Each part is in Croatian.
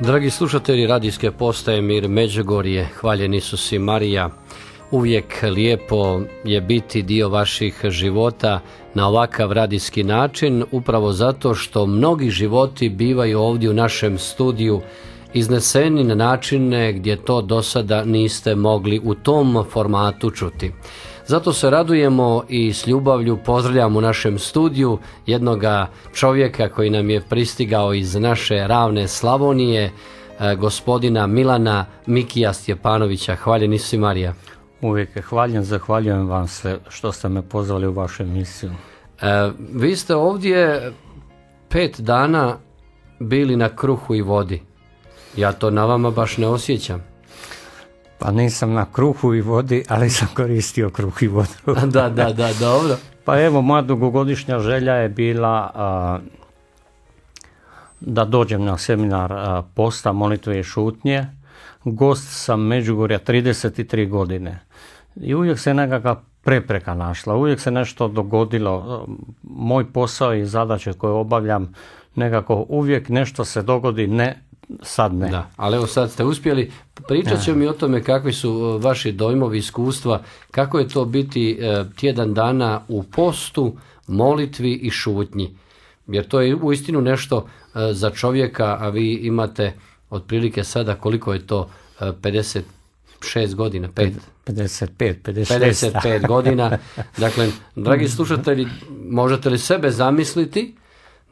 Dragi slušatelji radijske postaje Mir Međugorje, hvaljeni su si Marija. Uvijek lijepo je biti dio vaših života na ovakav radijski način, upravo zato što mnogi životi bivaju ovdje u našem studiju izneseni na načine gdje to do sada niste mogli u tom formatu čuti. Zato se radujemo i s ljubavlju pozdravljam u našem studiju jednoga čovjeka koji nam je pristigao iz naše ravne Slavonije, e, gospodina Milana Mikija Stjepanovića. Hvala nisi Marija. Uvijek je hvaljen, zahvaljujem vam se što ste me pozvali u vašu emisiju. E, vi ste ovdje pet dana bili na kruhu i vodi. Ja to na vama baš ne osjećam pa nisam na kruhu i vodi, ali sam koristio kruh i vodu. da, da, da, dobro. Pa evo, moja dugogodišnja želja je bila da dođem na seminar posta, molitve i šutnje. Gost sam Međugorja 33 godine i uvijek se nekakva prepreka našla, uvijek se nešto dogodilo. Moj posao i zadaće koje obavljam nekako uvijek nešto se dogodi ne sad ne. Da, ali evo sad ste uspjeli. Pričat ćemo mi o tome kakvi su vaši dojmovi, iskustva, kako je to biti e, tjedan dana u postu, molitvi i šutnji. Jer to je uistinu nešto e, za čovjeka, a vi imate otprilike sada koliko je to 50 e, šest godina, pet. 55, 56. 55 godina. Dakle, dragi slušatelji, možete li sebe zamisliti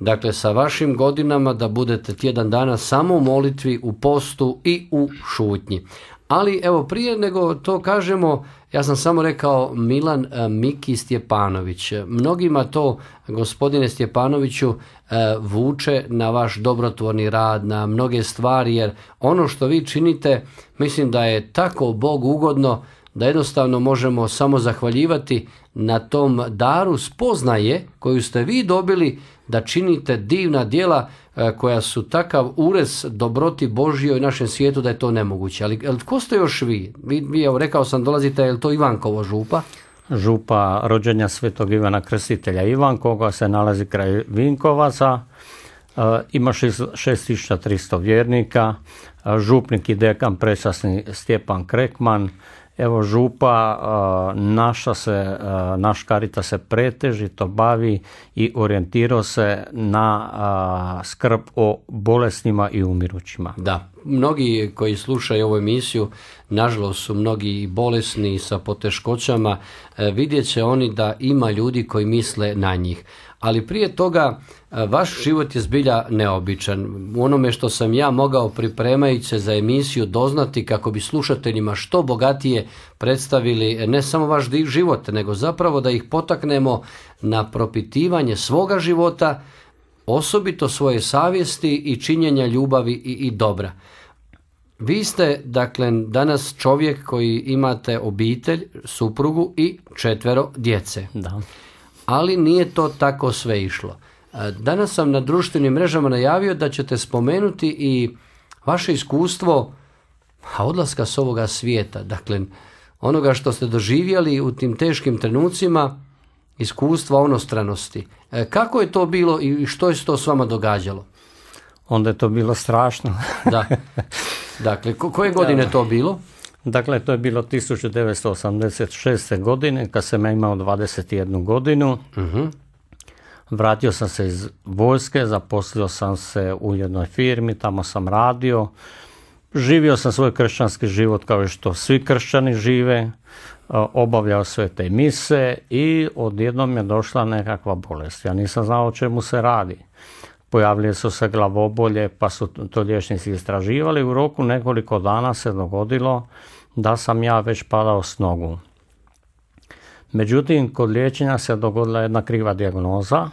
Dakle, sa vašim godinama da budete tjedan dana samo u molitvi, u postu i u šutnji. Ali evo prije nego to kažemo, ja sam samo rekao Milan e, Miki Stjepanović. Mnogima to, gospodine Stjepanoviću, e, vuče na vaš dobrotvorni rad, na mnoge stvari, jer ono što vi činite, mislim da je tako Bog ugodno da jednostavno možemo samo zahvaljivati na tom daru spoznaje koju ste vi dobili da činite divna djela e, koja su takav urez dobroti i našem svijetu da je to nemoguće. Ali, tko ste još vi? Vi, vi evo, rekao sam, dolazite, je to Ivankovo župa? Župa rođenja svetog Ivana Krstitelja Ivankova se nalazi kraj Vinkovaca. E, ima 6300 vjernika. E, župnik i dekan presasni Stjepan Krekman. Evo župa naša se, naš karita se pretežito bavi i orijentirao se na skrb o bolesnima i umirućima. Da, mnogi koji slušaju ovu emisiju, nažalost su mnogi i bolesni sa poteškoćama, e, vidjet će oni da ima ljudi koji misle na njih. Ali prije toga Vaš život je zbilja neobičan. U onome što sam ja mogao pripremajući se za emisiju doznati kako bi slušateljima što bogatije predstavili ne samo vaš život, nego zapravo da ih potaknemo na propitivanje svoga života, osobito svoje savjesti i činjenja ljubavi i, i dobra. Vi ste, dakle, danas čovjek koji imate obitelj, suprugu i četvero djece. Da. Ali nije to tako sve išlo. Danas sam na društvenim mrežama najavio da ćete spomenuti i vaše iskustvo a odlaska s ovoga svijeta, dakle onoga što ste doživjeli u tim teškim trenucima, iskustva onostranosti. E, kako je to bilo i što je to s vama događalo? Onda je to bilo strašno. da. Dakle, koje godine je to bilo? Dakle, to je bilo 1986. godine, kad sam ja imao 21 godinu. uh Vratio sam se iz vojske, zaposlio sam se u jednoj firmi, tamo sam radio. Živio sam svoj kršćanski život kao što svi kršćani žive, e, obavljao sve te mise i odjednom je došla nekakva bolest. Ja nisam znao o čemu se radi. Pojavili su se glavobolje pa su to liječnici istraživali. U roku nekoliko dana se dogodilo da sam ja već padao s nogu. Međutim, kod liječenja se dogodila jedna kriva dijagnoza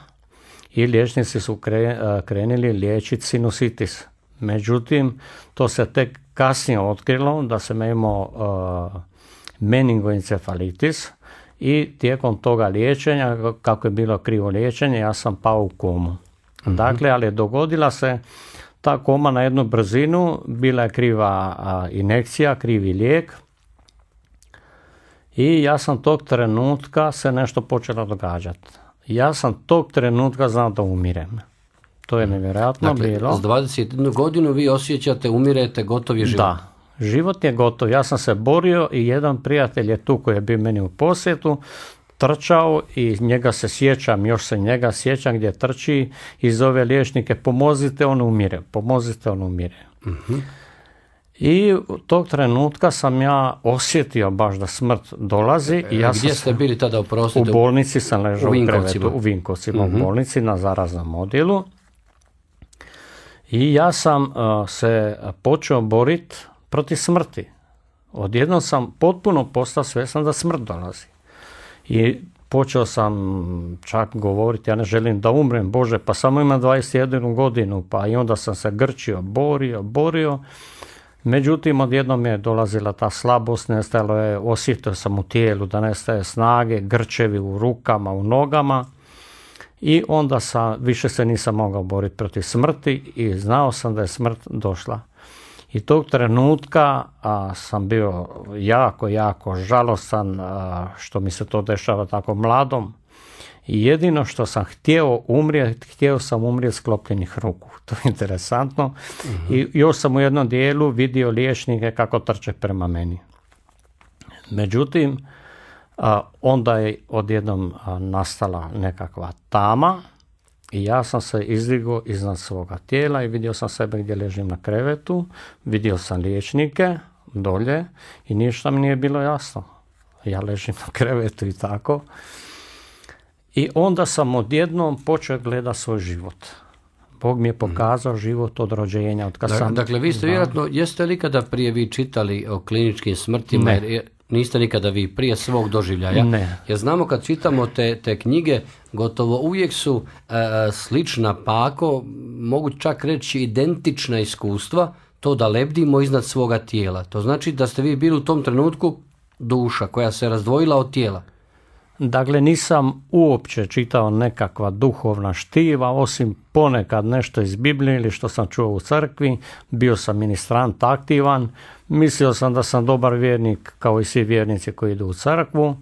i liječnici su e, krenili liječiti sinusitis. Međutim, to se tek kasnije otkrilo da se imao e, meningoencefalitis i tijekom toga liječenja, kako je bilo krivo liječenje, ja sam pao u komu. Mhm. Dakle, ali dogodila se ta koma na jednu brzinu, bila je kriva injekcija, inekcija, krivi lijek, i ja sam tog trenutka se nešto počelo događati. Ja sam tog trenutka znao da umirem. To je mm. nevjerojatno dakle, bilo. 21 godinu vi osjećate, umirete, gotov je život. Da, život je gotov. Ja sam se borio i jedan prijatelj je tu koji je bio meni u posjetu, trčao i njega se sjećam, još se njega sjećam gdje trči i zove liječnike pomozite, on umire, pomozite, on umire. uh i tog trenutka sam ja osjetio baš da smrt dolazi. I ja e, Gdje ste bili tada, oprostite? U bolnici sam ležao u, u krevetu, u Vinkovcima, u mhm. bolnici na zaraznom odjelu. I ja sam e, se počeo boriti protiv smrti. Odjednom sam potpuno postao svjestan da smrt dolazi. I počeo sam čak govoriti, ja ne želim da umrem, Bože, pa samo imam 21 godinu, pa i onda sam se grčio, borio, borio. Međutim, odjednom je dolazila ta slabost, nestalo je, osjetio sam u tijelu da nestaje snage, grčevi u rukama, u nogama i onda sa, više se nisam mogao boriti protiv smrti i znao sam da je smrt došla. I tog trenutka a, sam bio jako, jako žalostan što mi se to dešava tako mladom jedino što sam htio umrijeti, htio sam umrijeti sklopljenih ruku. To je interesantno. Mhm. I još sam u jednom dijelu vidio liječnike kako trče prema meni. Međutim, onda je odjednom nastala nekakva tama i ja sam se izdigao iznad svoga tijela i vidio sam sebe gdje ležim na krevetu, vidio sam liječnike dolje i ništa mi nije bilo jasno. Ja ležim na krevetu i tako. I onda sam odjednom počeo gledati svoj život. Bog mi je mhm. pokazao život od rođenja, od kad dakle, sam... Dakle, vi ste vjerojatno, jeste li ikada prije vi čitali o kliničkim smrtima? Ne. Jer niste nikada vi prije svog doživljaja. Ne. Jer znamo kad čitamo te, te knjige, gotovo uvijek su e, slična pako, pa mogu čak reći identična iskustva, to da lebdimo iznad svoga tijela. To znači da ste vi bili u tom trenutku duša koja se razdvojila od tijela. Dakle, nisam uopće čitao nekakva duhovna štiva, osim ponekad nešto iz Biblije ili što sam čuo u crkvi. Bio sam ministrant aktivan. Mislio sam da sam dobar vjernik kao i svi vjernici koji idu u crkvu.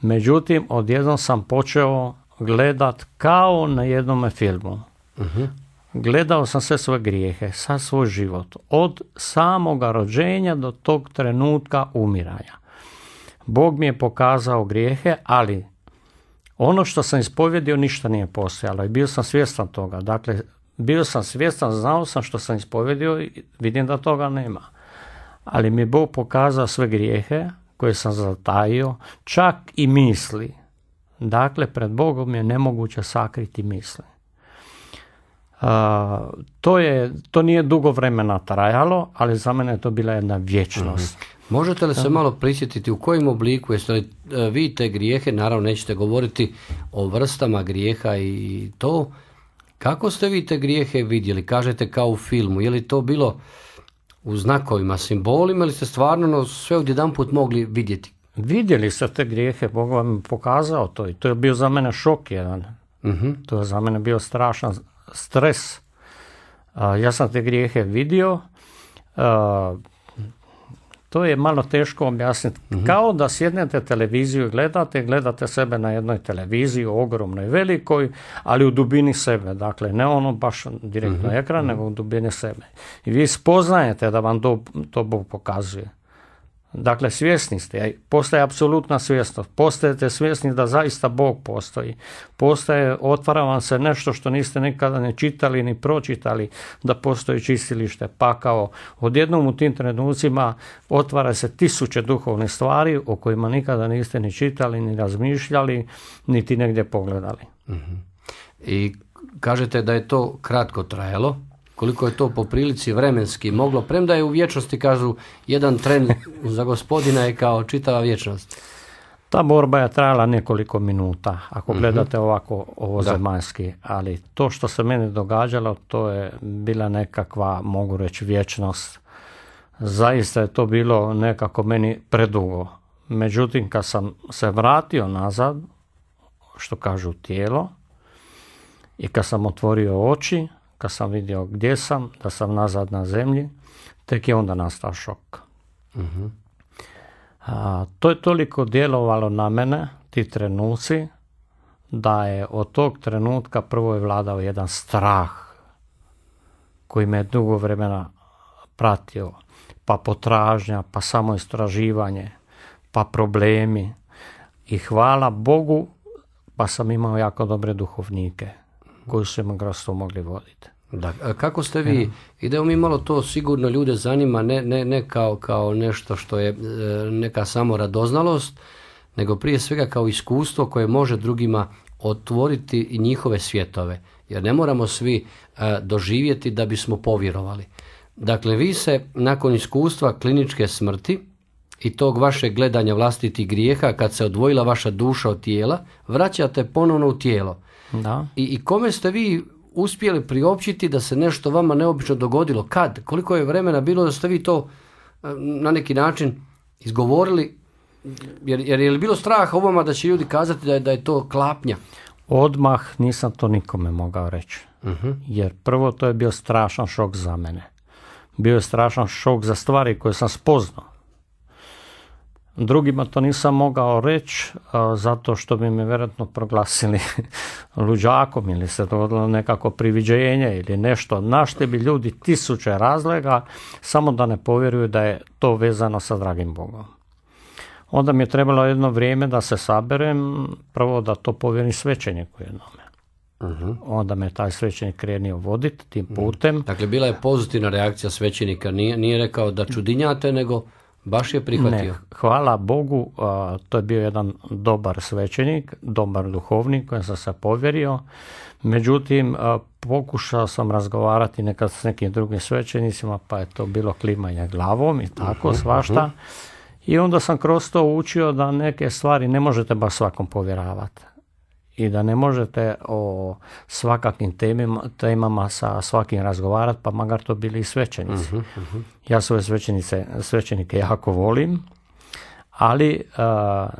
Međutim, odjednom sam počeo gledat kao na jednome filmu. Mhm. Gledao sam sve svoje grijehe, sad svoj život, od samoga rođenja do tog trenutka umiranja. Bog mi je pokazao grijehe, ali ono što sam ispovjedio ništa nije postojalo i bio sam svjestan toga. Dakle, bio sam svjestan, znao sam što sam ispovjedio i vidim da toga nema. Ali mi je Bog pokazao sve grijehe koje sam zatajio, čak i misli. Dakle, pred Bogom je nemoguće sakriti misli. to, je, to nije dugo vremena trajalo, ali za mene je to bila jedna vječnost. Mhm. Možete li se malo prisjetiti u kojem obliku, jeste li e, vi te grijehe, naravno nećete govoriti o vrstama grijeha i to, kako ste vi te grijehe vidjeli, kažete kao u filmu, je li to bilo u znakovima, simbolima ili ste stvarno sve odjedanput put mogli vidjeti? Vidjeli ste te grijehe, Bog vam pokazao to i to je bio za mene šok jedan. Mhm. To je za mene bio strašan stres. Ja sam te grijehe vidio, to je malo teško objasniti. Mhm. Kao da sjednete televiziju i gledate, gledate sebe na jednoj televiziji, ogromnoj, velikoj, ali u dubini sebe. Dakle, ne ono baš direktno mm ekran, mhm. nego u dubini sebe. I vi spoznajete da vam to, to Bog pokazuje. Dakle, svjesni ste, postaje apsolutna svjesnost, postajete svjesni da zaista Bog postoji, postaje, otvara vam se nešto što niste nikada ne čitali ni pročitali, da postoji čistilište, pa kao, Odjednom u tim trenucima otvara se tisuće duhovnih stvari o kojima nikada niste ni čitali, ni razmišljali, niti negdje pogledali. Mhm. I kažete da je to kratko trajalo, koliko je to po prilici vremenski moglo, premda je u vječnosti, kažu, jedan tren za gospodina je kao čitava vječnost. Ta borba je trajala nekoliko minuta, ako mhm. gledate ovako ovo zemaljski, ali to što se meni događalo, to je bila nekakva, mogu reći, vječnost. Zaista je to bilo nekako meni predugo. Međutim, kad sam se vratio nazad, što kažu tijelo, i kad sam otvorio oči, kad sam vidio gdje sam, da sam nazad na zemlji, tek je onda nastao šok. Mhm. A, to je toliko djelovalo na mene, ti trenuci, da je od tog trenutka prvo je vladao jedan strah koji me je dugo vremena pratio, pa potražnja, pa samo istraživanje, pa problemi. I hvala Bogu, pa sam imao jako dobre duhovnike koju su mogli voditi. Da, kako ste vi, ja. idemo mi malo to sigurno ljude zanima, ne, ne, ne kao, kao nešto što je e, neka samo radoznalost, nego prije svega kao iskustvo koje može drugima otvoriti i njihove svjetove. Jer ne moramo svi e, doživjeti da bismo povjerovali. Dakle, vi se nakon iskustva kliničke smrti i tog vašeg gledanja vlastitih grijeha, kad se odvojila vaša duša od tijela, vraćate ponovno u tijelo. Da. I, I kome ste vi uspjeli priopćiti da se nešto vama neobično dogodilo? Kad? Koliko je vremena bilo da ste vi to eh, na neki način izgovorili? Jer, jer je li bilo straha u vama da će ljudi kazati da je, da je to klapnja? Odmah nisam to nikome mogao reći. Mhm. Jer prvo to je bio strašan šok za mene. Bio je strašan šok za stvari koje sam spoznao. Drugima to nisam mogao reći zato što bi me vjerojatno proglasili luđakom ili se dogodilo nekako priviđenje ili nešto. Našli bi ljudi tisuće razloga samo da ne povjeruju da je to vezano sa dragim Bogom. Onda mi je trebalo jedno vrijeme da se saberem, prvo da to povjerim svećeniku jednome. Mhm. Onda me taj svećenik krenio voditi tim mhm. putem. Dakle, bila je pozitivna reakcija svećenika, nije rekao da čudinjate, nego Baš je prihvatio. Ne, hvala Bogu, to je bio jedan dobar svećenik, dobar duhovnik kojem sam se povjerio. Međutim, pokušao sam razgovarati nekad s nekim drugim svećenicima, pa je to bilo klimanje glavom i tako, mhm, svašta. Mhm. I onda sam kroz to učio da neke stvari ne možete baš svakom povjeravati i da ne možete o svakakim temima, temama sa svakim razgovarati, pa magar to bili i svećenici. uh Ja svoje svećenice, svećenike jako volim, ali e,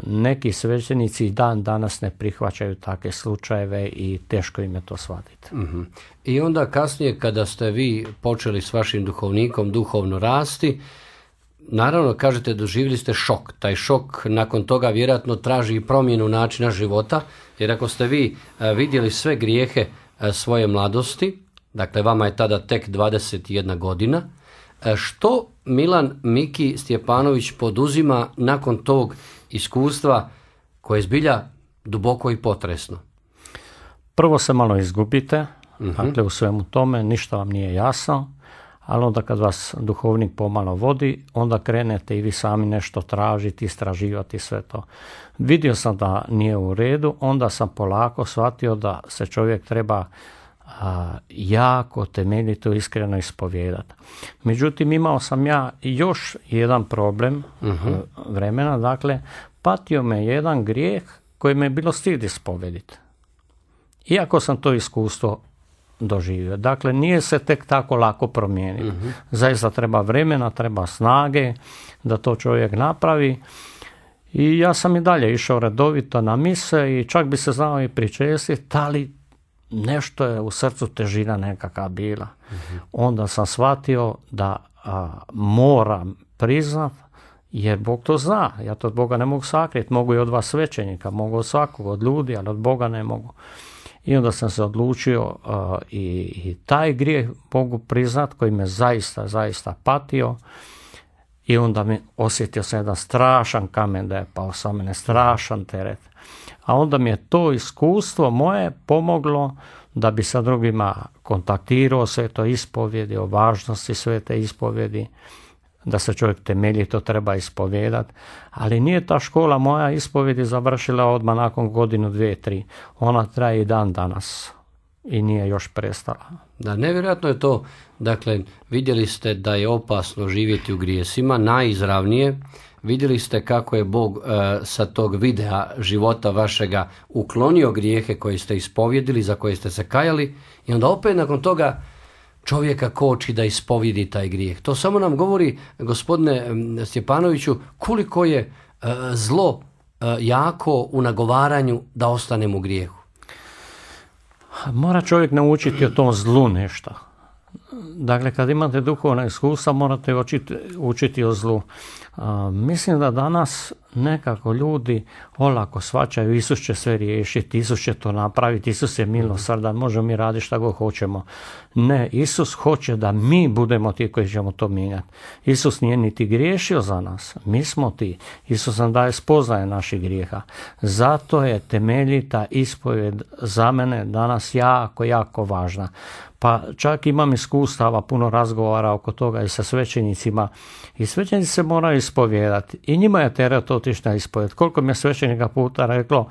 neki svećenici dan danas ne prihvaćaju takve slučajeve i teško im je to shvatiti. Mhm. I onda kasnije kada ste vi počeli s vašim duhovnikom duhovno rasti, Naravno, kažete, doživjeli ste šok. Taj šok nakon toga vjerojatno traži i promjenu načina života. Jer ako ste vi e, vidjeli sve grijehe e, svoje mladosti, dakle vama je tada tek 21 godina, e, što Milan Miki Stjepanović poduzima nakon tog iskustva koje je zbilja duboko i potresno? Prvo se malo izgubite, mhm. dakle u svemu tome ništa vam nije jasno, ali onda kad vas duhovnik pomalo vodi, onda krenete i vi sami nešto tražiti, istraživati sve to. Vidio sam da nije u redu, onda sam polako shvatio da se čovjek treba jako temeljito iskreno ispovijedati. Međutim, imao sam ja još jedan problem mhm. e, vremena, dakle, patio me jedan grijeh koji me je bilo stid ispovediti. Iako sam to iskustvo doživio. Dakle, nije se tek tako lako promijeniti. Mhm. Zaista treba vremena, treba snage da to čovjek napravi. I ja sam i dalje išao redovito na mise i čak bi se znao i pričestiti, ali nešto je u srcu težina nekakva bila. Mhm. Onda sam shvatio da a, moram priznat, jer Bog to zna. Ja to od Boga ne mogu sakriti. Mogu i od vas svećenika, mogu od svakog, od ljudi, ali od Boga ne mogu i onda sam se odlučio i, taj grijeh mogu priznat koji me zaista, zaista patio i onda mi osjetio sam jedan strašan kamen da je pao sa mene, strašan teret. A onda mi je to iskustvo moje pomoglo da bi sa drugima kontaktirao sve to ispovjedi, o važnosti sve te ispovjedi da se čovjek temelji, to treba ispovijedat, ali nije ta škola moja ispovjedi završila odmah nakon godinu, dvije, tri. Ona traje i dan danas i nije još prestala. Da, nevjerojatno je to. Dakle, vidjeli ste da je opasno živjeti u grijesima, najizravnije. Vidjeli ste kako je Bog e, sa tog videa života vašega uklonio grijehe koje ste ispovjedili, za koje ste se kajali i onda opet nakon toga čovjeka koči da ispovidi taj grijeh. To samo nam govori, gospodine Stjepanoviću, koliko je e, zlo e, jako u nagovaranju da ostanemo u grijehu. Mora čovjek naučiti o tom zlu nešto. Dakle, kad imate duhovna iskustva, morate učiti, učiti o zlu. Mislim da danas nekako ljudi olako svačaju Isus će sve riješiti, Isus će to napraviti, Isus je milosrdan, možemo mi raditi šta god hoćemo. Ne, Isus hoće da mi budemo ti koji ćemo to mijenjati. Isus nije niti griješio za nas, mi smo ti. Isus nam daje spoznaje naših grijeha. Zato je temeljita ispovjed za mene danas jako, jako važna. Pa čak imam iskustava, puno razgovara oko toga i sa svećenicima. I svećenici se moraju ispovijedati. I njima je teret otići na ispovjed. Koliko mi je svećenika puta reklo,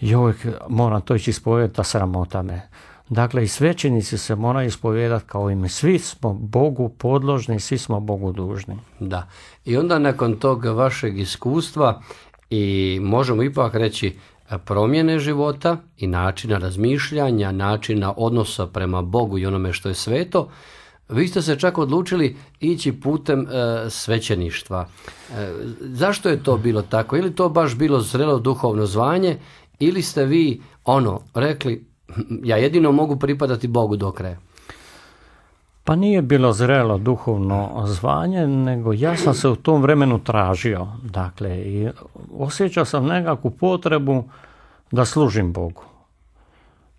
joj, moram to ići ispovjed, ta sramota me. Dakle, i svećenici se moraju ispovijedati kao ime. Svi smo Bogu podložni, svi smo Bogu dužni. Da. I onda nakon tog vašeg iskustva i možemo ipak reći promjene života i načina razmišljanja, načina odnosa prema Bogu i onome što je sveto, vi ste se čak odlučili ići putem e, svećeništva. E, zašto je to bilo tako? Ili to baš bilo zrelo duhovno zvanje ili ste vi ono rekli hm, ja jedino mogu pripadati Bogu do kraja? Pa nije bilo zrelo duhovno zvanje, nego ja sam se u tom vremenu tražio. Dakle, i osjećao sam nekakvu potrebu da služim Bogu.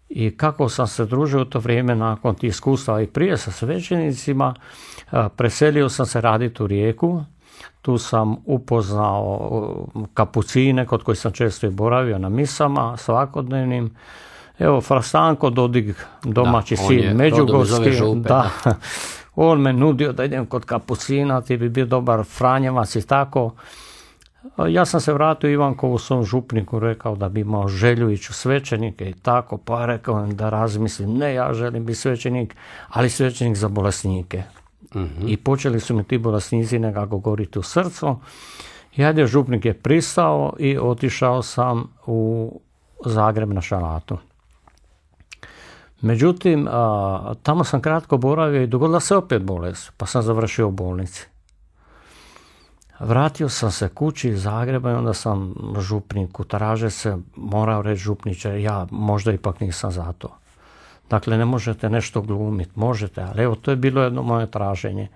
I kako sam se družio u to vrijeme nakon tih iskustava i prije sa svećenicima, preselio sam se raditi u rijeku, tu sam upoznao kapucine kod kojih sam često i boravio na misama svakodnevnim, Evo, Frastanko Dodig, domaći da, sin, međugorski, da, on me nudio da idem kod kapucina, ti bi bio dobar Franjevac i tako. Ja sam se vratio Ivankovu svom župniku, rekao da bi imao želju ići svećenike i tako, pa rekao da razmislim, ne, ja želim biti svećenik, ali svećenik za bolesnike. Mhm. I počeli su mi ti bolesnici nekako govoriti u srcu. Ja je župnik je pristao i otišao sam u Zagreb na šalatu. Međutim, tamo sam kratko boravio i dogodila se opet bolest, pa sam završio u bolnici. Vratio sam se kući iz Zagreba i onda sam župniku traže se, morao reći župniče, ja možda ipak nisam za to. Dakle, ne možete nešto glumit, možete, ali evo, to je bilo jedno moje traženje.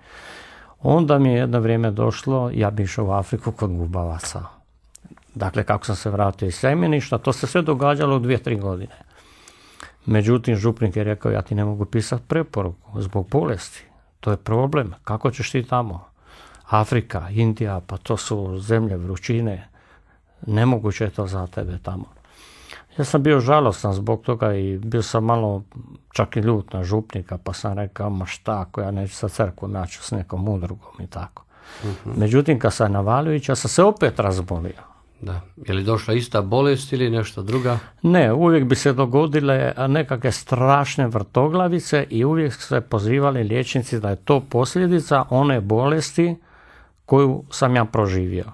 Onda mi je jedno vrijeme došlo, ja bi išao u Afriku kod gubavaca. Dakle, kako sam se vratio iz semeništa, to se sve događalo u dvije, tri godine. Međutim, župnik je rekao, ja ti ne mogu pisati preporuku zbog bolesti. To je problem. Kako ćeš ti tamo? Afrika, Indija, pa to su zemlje vrućine. Nemoguće je to za tebe tamo. Ja sam bio žalostan zbog toga i bio sam malo čak i ljut na župnika, pa sam rekao, ma šta, ako ja neću sa crkvom, ja ću s nekom udrugom i tako. Mhm. Međutim, kad sam na ja sam se opet razbolio. Da. Je li došla ista bolest ili nešto druga? Ne, uvijek bi se dogodile nekakve strašne vrtoglavice i uvijek se pozivali liječnici da je to posljedica one bolesti koju sam ja proživio.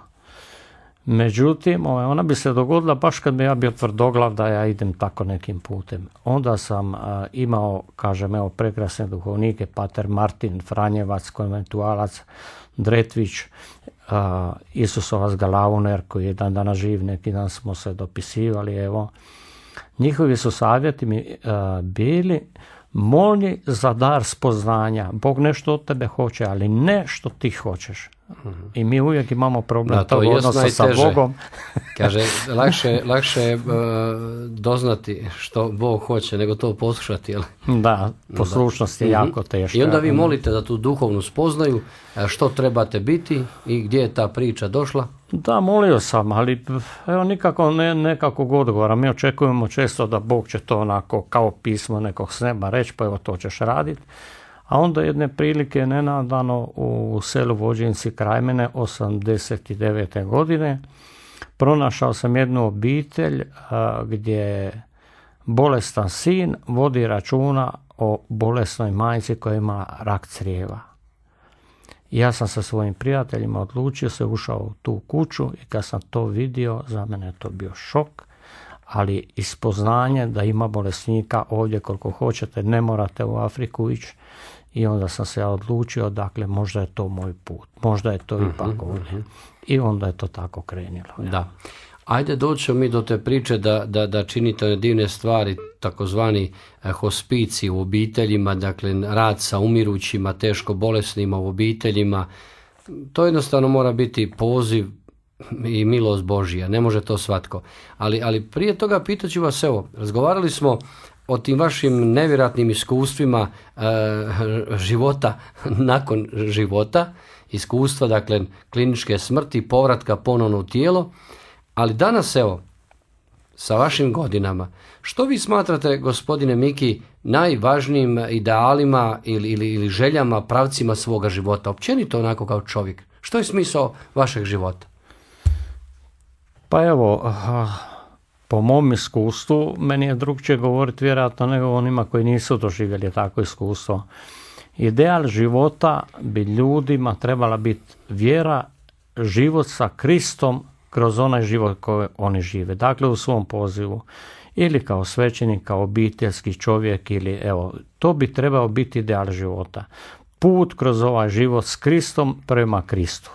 Međutim, ovaj, ona bi se dogodila baš kad bi ja bio tvrdoglav da ja idem tako nekim putem. Onda sam imao, kažem, evo, prekrasne duhovnike, Pater Martin, Franjevac, konventualac, Dretvić s Galavuner koji je dan dana živ, neki dan smo se dopisivali, evo. Njihovi su savjeti mi e, bili molji za dar spoznanja. Bog nešto od tebe hoće, ali ne što ti hoćeš. I mi uvijek imamo problem to sa Bogom. Kaže, lakše, je e, doznati što Bog hoće nego to poslušati. Jel? Da, poslušnost je mhm. jako teška. I onda vi mhm. molite da tu duhovnu spoznaju e, što trebate biti i gdje je ta priča došla. Da, molio sam, ali evo nikako ne, nekakvog odgovora. Mi očekujemo često da Bog će to onako kao pismo nekog s neba reći, pa evo to ćeš raditi. A onda jedne prilike nenadano u selu Vođinci Krajmene 89. godine pronašao sam jednu obitelj gdje bolestan sin vodi računa o bolesnoj majci koja ima rak crijeva. Ja sam sa svojim prijateljima odlučio se, ušao u tu kuću i kad sam to vidio, za mene je to bio šok, ali ispoznanje da ima bolesnika ovdje koliko hoćete, ne morate u Afriku ići, i onda sam se ja odlučio, dakle možda je to moj put, možda je to uh I onda je to tako krenilo. Ja. Da. Ajde doćemo mi do te priče da, da, da činite divne stvari, takozvani eh, hospici u obiteljima, dakle rad sa umirućima, teško bolesnima u obiteljima. To jednostavno mora biti poziv i milost Božija, ne može to svatko. Ali, ali prije toga pitaću vas, evo, razgovarali smo o tim vašim nevjerojatnim iskustvima e, života nakon života, iskustva, dakle, kliničke smrti, povratka ponovno u tijelo. Ali danas, evo, sa vašim godinama, što vi smatrate, gospodine Miki, najvažnijim idealima ili, ili, ili željama, pravcima svoga života, općenito onako kao čovjek? Što je smisao vašeg života? Pa evo, po mom iskustvu meni je drugčije govoriti vjerojatno nego onima koji nisu doživjeli takvo iskustvo. Ideal života bi ljudima trebala biti vjera, život sa Kristom kroz onaj život koji oni žive. Dakle, u svom pozivu. Ili kao svećenik, kao obiteljski čovjek, ili evo, to bi trebao biti ideal života. Put kroz ovaj život s Kristom prema Kristu.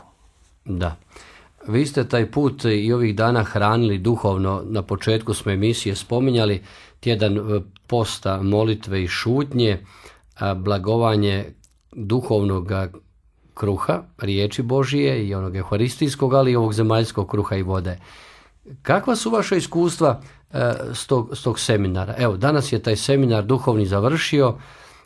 Da. Vi ste taj put i ovih dana hranili duhovno, na početku smo emisije spominjali, tjedan e, posta, molitve i šutnje, blagovanje duhovnog kruha, riječi Božije i onog euharistijskog, ali i ovog zemaljskog kruha i vode. Kakva su vaša iskustva e, s tog, s tog seminara? Evo, danas je taj seminar duhovni završio,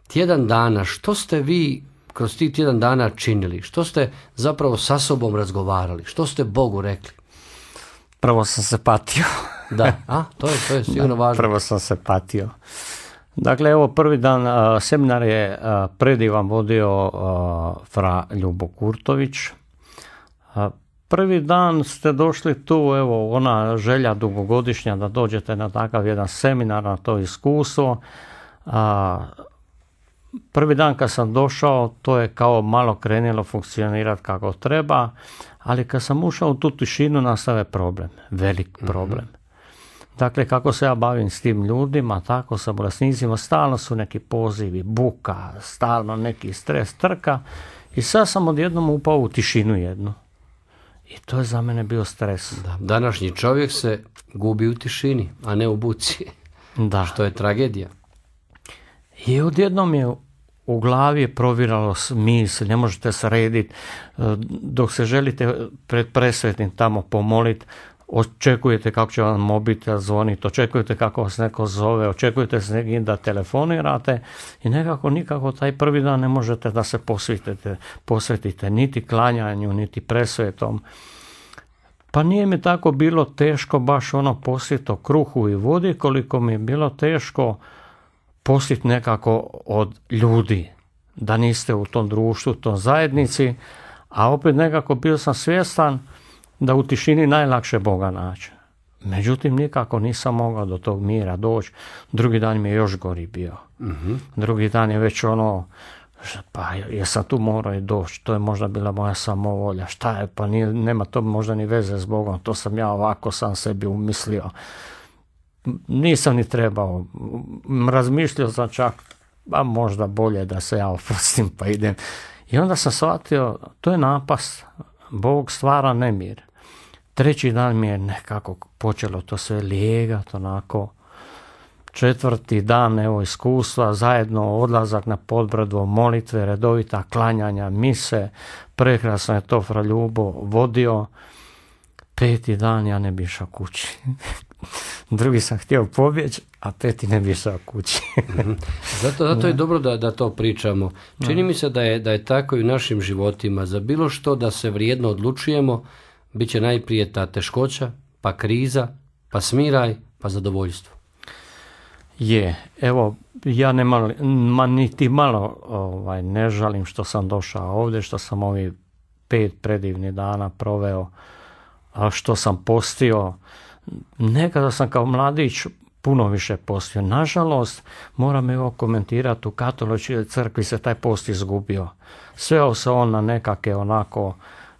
tjedan dana, što ste vi kroz tih tjedan dana činili? Što ste zapravo sa sobom razgovarali? Što ste Bogu rekli? Prvo sam se patio. da, a? To je, to je sigurno važno. Prvo sam se patio. Dakle, evo prvi dan seminar je predivam predivan vodio fra Ljubo Kurtović. Prvi dan ste došli tu, evo ona želja dugogodišnja da dođete na takav jedan seminar, na to iskustvo prvi dan kad sam došao, to je kao malo krenilo funkcionirati kako treba, ali kad sam ušao u tu tišinu nastave problem, velik mhm. problem. Dakle, kako se ja bavim s tim ljudima, tako sa bolesnicima, stalno su neki pozivi, buka, stalno neki stres, trka. I sad sam odjednom upao u tišinu jednu. I to je za mene bio stres. Da. Današnji čovjek se gubi u tišini, a ne u buci. Da. Što je tragedija. I odjednom je u glavi je proviralo smisl, ne možete srediti, e, dok se želite pred presvetnim tamo pomoliti, očekujete kako će vam mobitel zvoniti, očekujete kako vas neko zove, očekujete s nekim da telefonirate i nekako nikako taj prvi dan ne možete da se posvetite, posvetite niti klanjanju, niti presvetom. Pa nije mi tako bilo teško baš ono posjeto kruhu i vodi koliko mi je bilo teško poslit nekako od ljudi, da niste u tom društvu, u tom zajednici, a opet nekako bio sam svjestan da u tišini najlakše Boga naći. Međutim, nikako nisam mogao do tog mira doći. Drugi dan mi je još gori bio. Mhm. Drugi dan je već ono, pa jesam tu morao i doći, to je možda bila moja samovolja, šta je, pa nema to možda ni veze s Bogom, to sam ja ovako sam sebi umislio nisam ni trebao. Razmišljao sam čak, a možda bolje da se ja opustim pa idem. I onda sam shvatio, to je napas. Bog stvara nemir. Treći dan mi je nekako počelo to sve lijegat, onako. Četvrti dan, evo, iskustva, zajedno odlazak na podbradu, molitve, redovita klanjanja, mise. Prekrasno je to Fraljubo vodio. Peti dan ja ne bi kući drugi sam htio pobjeći, a peti ne bi sa kući. Mhm. zato, zato je dobro da, da to pričamo. Čini mi se da je, da je tako i u našim životima. Za bilo što da se vrijedno odlučujemo, bit će najprije ta teškoća, pa kriza, pa smiraj, pa zadovoljstvo. Je, evo, ja ne malo, ma niti malo ovaj, ne žalim što sam došao ovdje, što sam ovih pet predivnih dana proveo, a što sam postio, Nekada sam kao mladić puno više postio. Nažalost, moram evo komentirati, u katoličkoj crkvi se taj post izgubio. Sveo se on na nekakve onako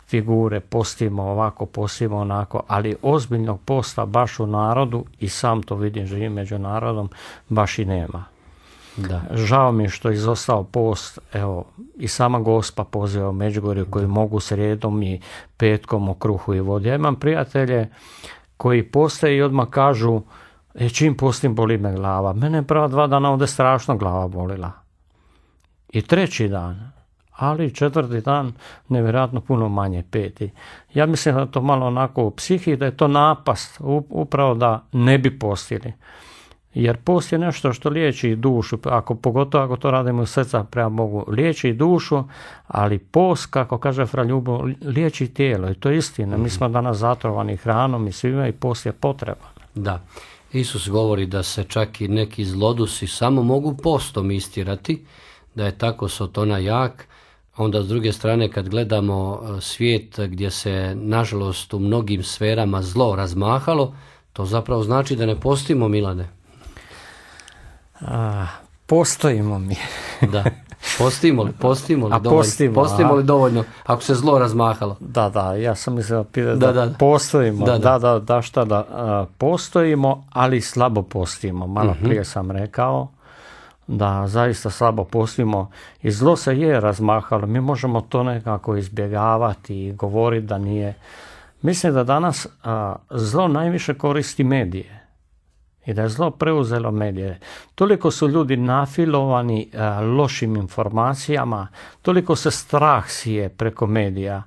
figure, postimo ovako, postimo onako, ali ozbiljnog posta baš u narodu i sam to vidim živim među narodom, baš i nema. Da. Žao mi je što je izostao post, evo, i sama gospa poziva u Međugorju koji mogu srijedom i petkom o kruhu i vodi. Ja imam prijatelje koji postoje i odmah kažu e, čim postim boli me glava. Mene je prva dva dana ovdje strašno glava bolila. I treći dan, ali četvrti dan nevjerojatno puno manje, peti. Ja mislim da je to malo onako u psihi, da je to napast upravo da ne bi postili. Jer post je nešto što liječi dušu, ako, pogotovo ako to radimo iz srca prema Bogu, liječi dušu, ali post, kako kaže Fra Ljubo, liječi tijelo i to je istina. Mi mhm. smo danas zatrovani hranom i svima i post je potreba. Da. Isus govori da se čak i neki zlodusi samo mogu postom istirati, da je tako Sotona jak, onda s druge strane kad gledamo e, svijet gdje se nažalost u mnogim sferama zlo razmahalo, to zapravo znači da ne postimo Milane postojimo mi. da. Postimo li, postimo li, dovoljno, postimo, li dovoljno, ako se zlo razmahalo. Da, da, ja sam mislio da, da, postojimo, da, da, da, šta da, postojimo, ali slabo postojimo. Malo mhm. prije sam rekao da zaista slabo postojimo i zlo se je razmahalo. Mi možemo to nekako izbjegavati i govoriti da nije. Mislim da danas zlo najviše koristi medije i da je zlo preuzelo medije. Toliko su ljudi nafilovani eh, lošim informacijama, toliko se strah sije preko medija.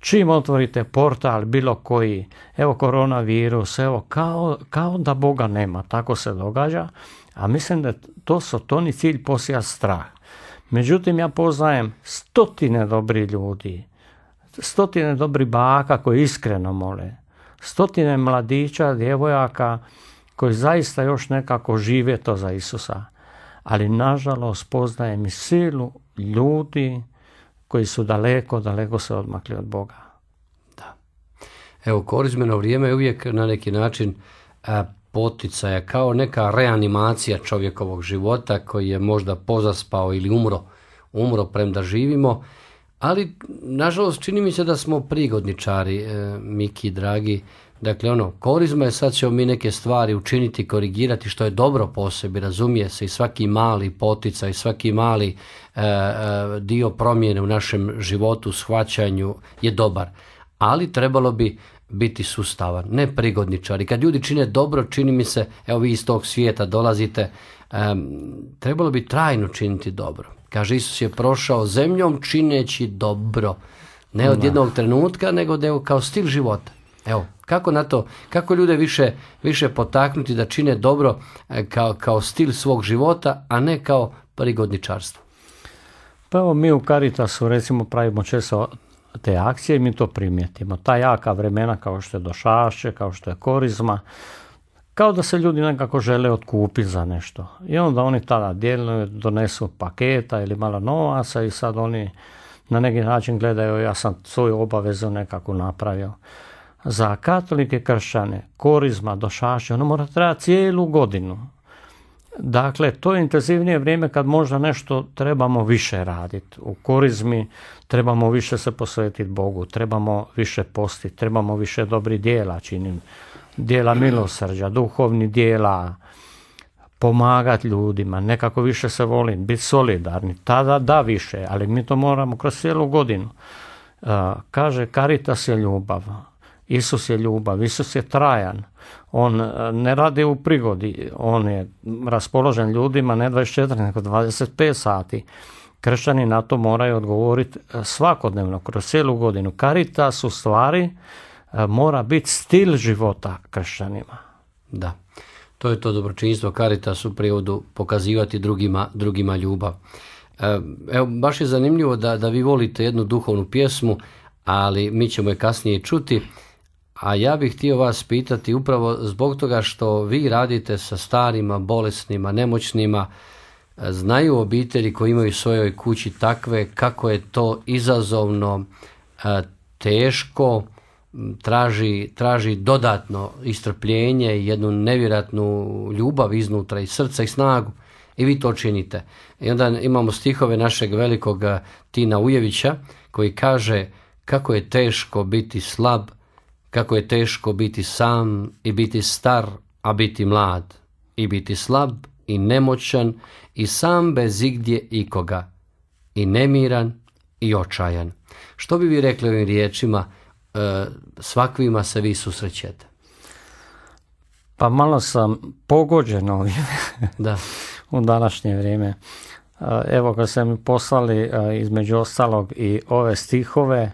Čim otvorite portal, bilo koji, evo koronavirus, evo kao, da Boga nema, tako se događa, a mislim da to toni cilj posija strah. Međutim, ja poznajem stotine dobri ljudi, stotine dobri baka koji iskreno mole, stotine mladića, djevojaka, koji zaista još nekako žive to za Isusa. Ali nažalost poznajem i silu ljudi koji su daleko, daleko se odmakli od Boga. Da. Evo, korizmeno vrijeme je uvijek na neki način e, poticaja, kao neka reanimacija čovjekovog života koji je možda pozaspao ili umro, umro premda živimo. Ali, nažalost, čini mi se da smo prigodničari, e, Miki, dragi, Dakle, ono, korizma je sad ćemo mi neke stvari učiniti, korigirati što je dobro po sebi, razumije se i svaki mali poticaj, svaki mali e, e, dio promjene u našem životu, shvaćanju je dobar. Ali trebalo bi biti sustavan, ne prigodničar. I kad ljudi čine dobro, čini mi se, evo vi iz tog svijeta dolazite, trebalo bi trajno činiti dobro. Kaže, Isus je prošao zemljom čineći dobro. Ne od jednog trenutka, nego kao stil života. Evo, kako na to, kako ljude više, više potaknuti da čine dobro e, kao, kao stil svog života, a ne kao prigodničarstvo? Pa evo, mi u Caritasu recimo pravimo često te akcije i mi to primijetimo. Ta jaka vremena kao što je došašće, kao što je korizma, kao da se ljudi nekako žele otkupiti za nešto. I onda oni tada djeluju, donesu paketa ili malo novaca i sad oni na neki način gledaju ja sam svoju obavezu nekako napravio za katolike kršćane, korizma, došašće, ono mora trajati cijelu godinu. Dakle, to je intenzivnije vrijeme kad možda nešto trebamo više raditi. U korizmi trebamo više se posvetiti Bogu, trebamo više postiti, trebamo više dobrih dijela činim. Dijela milosrđa, duhovni dijela, pomagati ljudima, nekako više se volim, biti solidarni, tada da više, ali mi to moramo kroz cijelu godinu. Kaže, karita je ljubav. Isus je ljubav, Isus je trajan. On e, ne radi u prigodi, on je raspoložen ljudima ne 24, nego 25 sati. Kršćani na to moraju odgovoriti e, svakodnevno, kroz cijelu godinu. Karitas u stvari e, mora biti stil života kršćanima. Da, to je to dobročinstvo. Karitas u prijevodu pokazivati drugima, drugima ljubav. Evo, baš je zanimljivo da, da vi volite jednu duhovnu pjesmu, ali mi ćemo je kasnije čuti a ja bih htio vas pitati upravo zbog toga što vi radite sa starima, bolesnima, nemoćnima, znaju obitelji koji imaju u svojoj kući takve kako je to izazovno, e, teško, traži, traži dodatno istrpljenje, jednu nevjerojatnu ljubav iznutra i srca i snagu i vi to činite. I onda imamo stihove našeg velikog e, Tina Ujevića koji kaže kako je teško biti slab, kako je teško biti sam i biti star, a biti mlad, i biti slab i nemoćan i sam bez igdje ikoga, i nemiran i očajan. Što bi vi rekli ovim riječima, e, svakvima se vi susrećete? Pa malo sam pogođen ovim da. u današnje vrijeme. E, evo kad sam mi poslali e, između ostalog i ove stihove,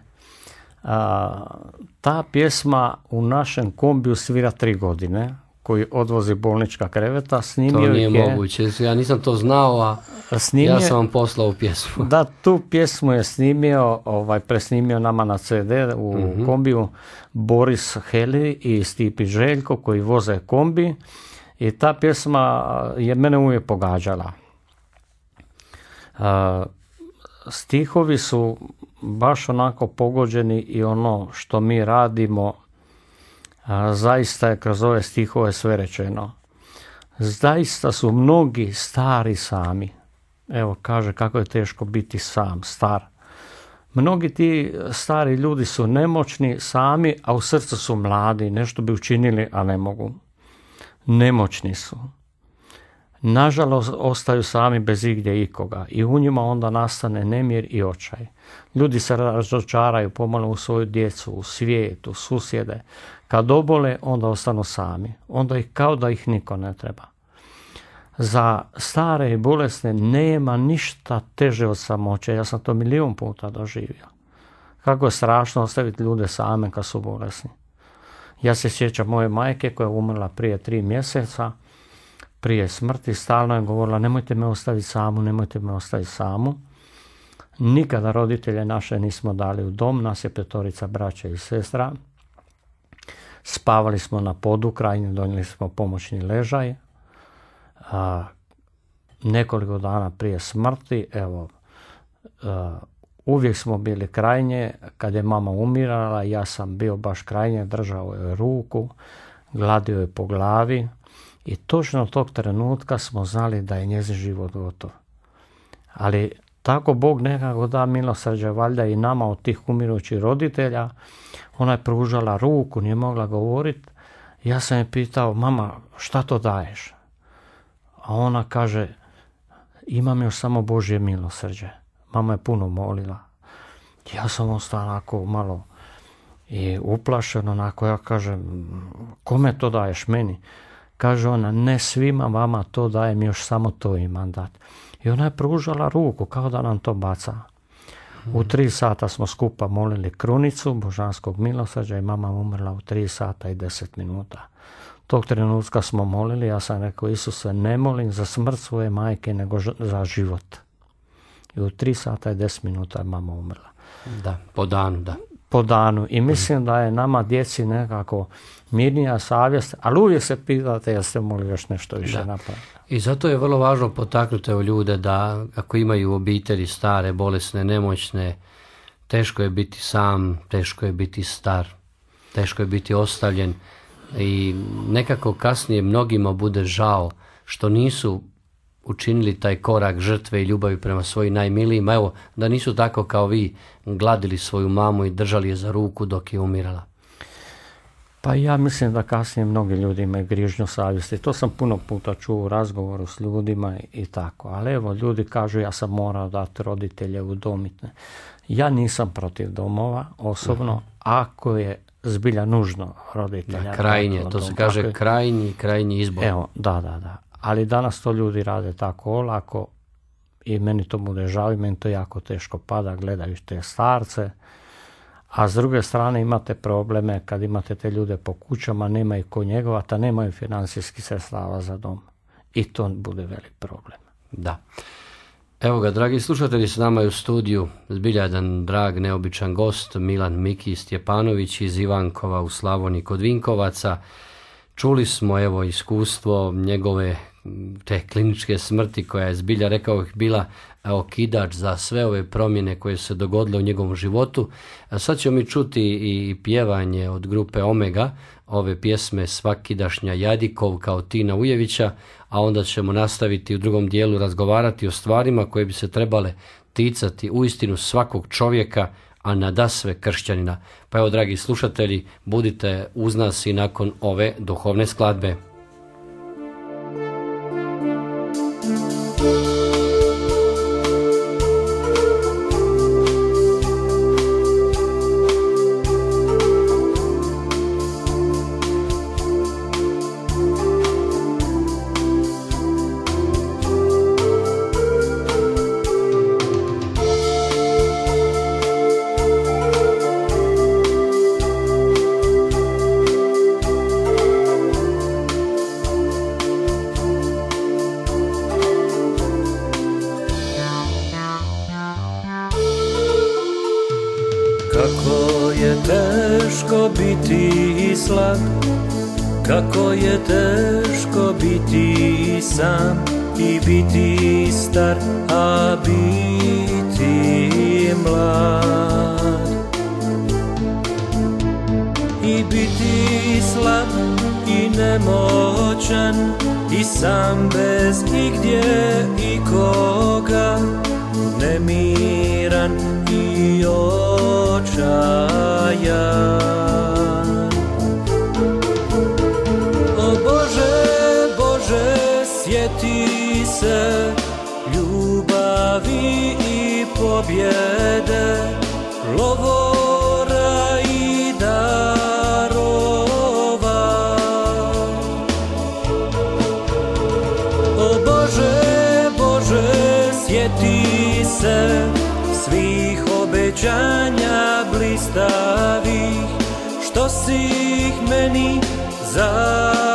ta pjesma u našem kombiju svira tri godine, koji odvozi bolnička kreveta, snimio To nije je, moguće, ja nisam to znao, a snimio, ja sam vam poslao pjesmu. Da, tu pjesmu je snimio, ovaj, presnimio nama na CD u mhm. kombiju Boris Heli i Stipi Željko koji voze kombi i ta pjesma je mene uvijek pogađala. Uh, stihovi su baš onako pogođeni i ono što mi radimo zaista je kroz ove stihove sve rečeno. Zaista su mnogi stari sami. Evo kaže kako je teško biti sam, star. Mnogi ti stari ljudi su nemoćni sami, a u srcu su mladi, nešto bi učinili, a ne mogu. Nemoćni su nažalost ostaju sami bez igdje ikoga i u njima onda nastane nemir i očaj. Ljudi se razočaraju pomalo u svoju djecu, u svijet, u susjede. Kad obole, onda ostanu sami. Onda ih kao da ih niko ne treba. Za stare i bolesne nema ništa teže od samoće. Ja sam to milijun puta doživio. Kako je strašno ostaviti ljude same kad su bolesni. Ja se sjećam moje majke koja je umrla prije tri mjeseca prije smrti stalno je govorila nemojte me ostaviti samu, nemojte me ostaviti samu. Nikada roditelje naše nismo dali u dom, nas je petorica braća i sestra. Spavali smo na podu, krajnje donijeli smo pomoćni ležaj. A, nekoliko dana prije smrti, evo, uvijek smo bili krajnje, kad je mama umirala, ja sam bio baš krajnje, držao je ruku, gladio je po glavi, i točno tog trenutka smo znali da je njezin život gotov. Ali tako Bog nekako da milosrđe valjda i nama od tih umirućih roditelja. Ona je pružala ruku, nije mogla govoriti. Ja sam je pitao, mama, šta to daješ? A ona kaže, imam još samo Božje milosrđe. Mama je puno molila. Ja sam ostao onako malo i uplašen, onako ja kažem, kome to daješ meni? Kaže ona, ne svima vama to dajem, još samo to i mandat I ona je pružala ruku, kao da nam to baca. U hmm. tri sata smo skupa molili krunicu božanskog milosrđa i mama umrla u tri sata i deset minuta. Tog trenutka smo molili, ja sam rekao Isuse ne molim za smrt svoje majke nego za život. I u tri sata i deset minuta je mama umrla. Da, po danu, da po danu i mislim da je nama djeci nekako mirnija savjest, ali uvijek se pitate jeste mogli još nešto više napraviti. I zato je vrlo važno potaknuti ljude da ako imaju obitelji stare, bolesne, nemoćne, teško je biti sam, teško je biti star, teško je biti ostavljen i nekako kasnije mnogima bude žao što nisu učinili taj korak žrtve i ljubavi prema svojim najmilijima, evo, da nisu tako kao vi gladili svoju mamu i držali je za ruku dok je umirala? Pa ja mislim da kasnije mnogi ljudi imaju grižnju savjesti. To sam puno puta čuo u razgovoru s ljudima i tako. Ali evo, ljudi kažu ja sam morao dati roditelje u domitne. Ja nisam protiv domova osobno, ako je zbilja nužno roditelja. Da, krajnje, to se kaže krajnji, krajnji izbor. Evo, da, da, da ali danas to ljudi rade tako olako i meni to bude žao i meni to jako teško pada, gledaju te starce, a s druge strane imate probleme kad imate te ljude po kućama, nema ih ko njegovat, a nemaju financijskih sredstava za dom. I to bude velik problem. Da. Evo ga, dragi slušatelji, s nama je u studiju zbilja jedan drag, neobičan gost, Milan Miki Stjepanović iz Ivankova u Slavoni kod Vinkovaca. Čuli smo evo iskustvo njegove te kliničke smrti koja je zbilja, rekao ih, bila e, okidač za sve ove promjene koje su se dogodile u njegovom životu. Sad ćemo mi čuti i pjevanje od grupe Omega, ove pjesme Svakidašnja Jadikov kao Tina Ujevića, a onda ćemo nastaviti u drugom dijelu razgovarati o stvarima koje bi se trebale ticati u istinu svakog čovjeka, a nadasve kršćanina. Pa evo, dragi slušatelji, budite uz nas i nakon ove duhovne skladbe. Thank you. sjećanja blistavih, što si ih meni za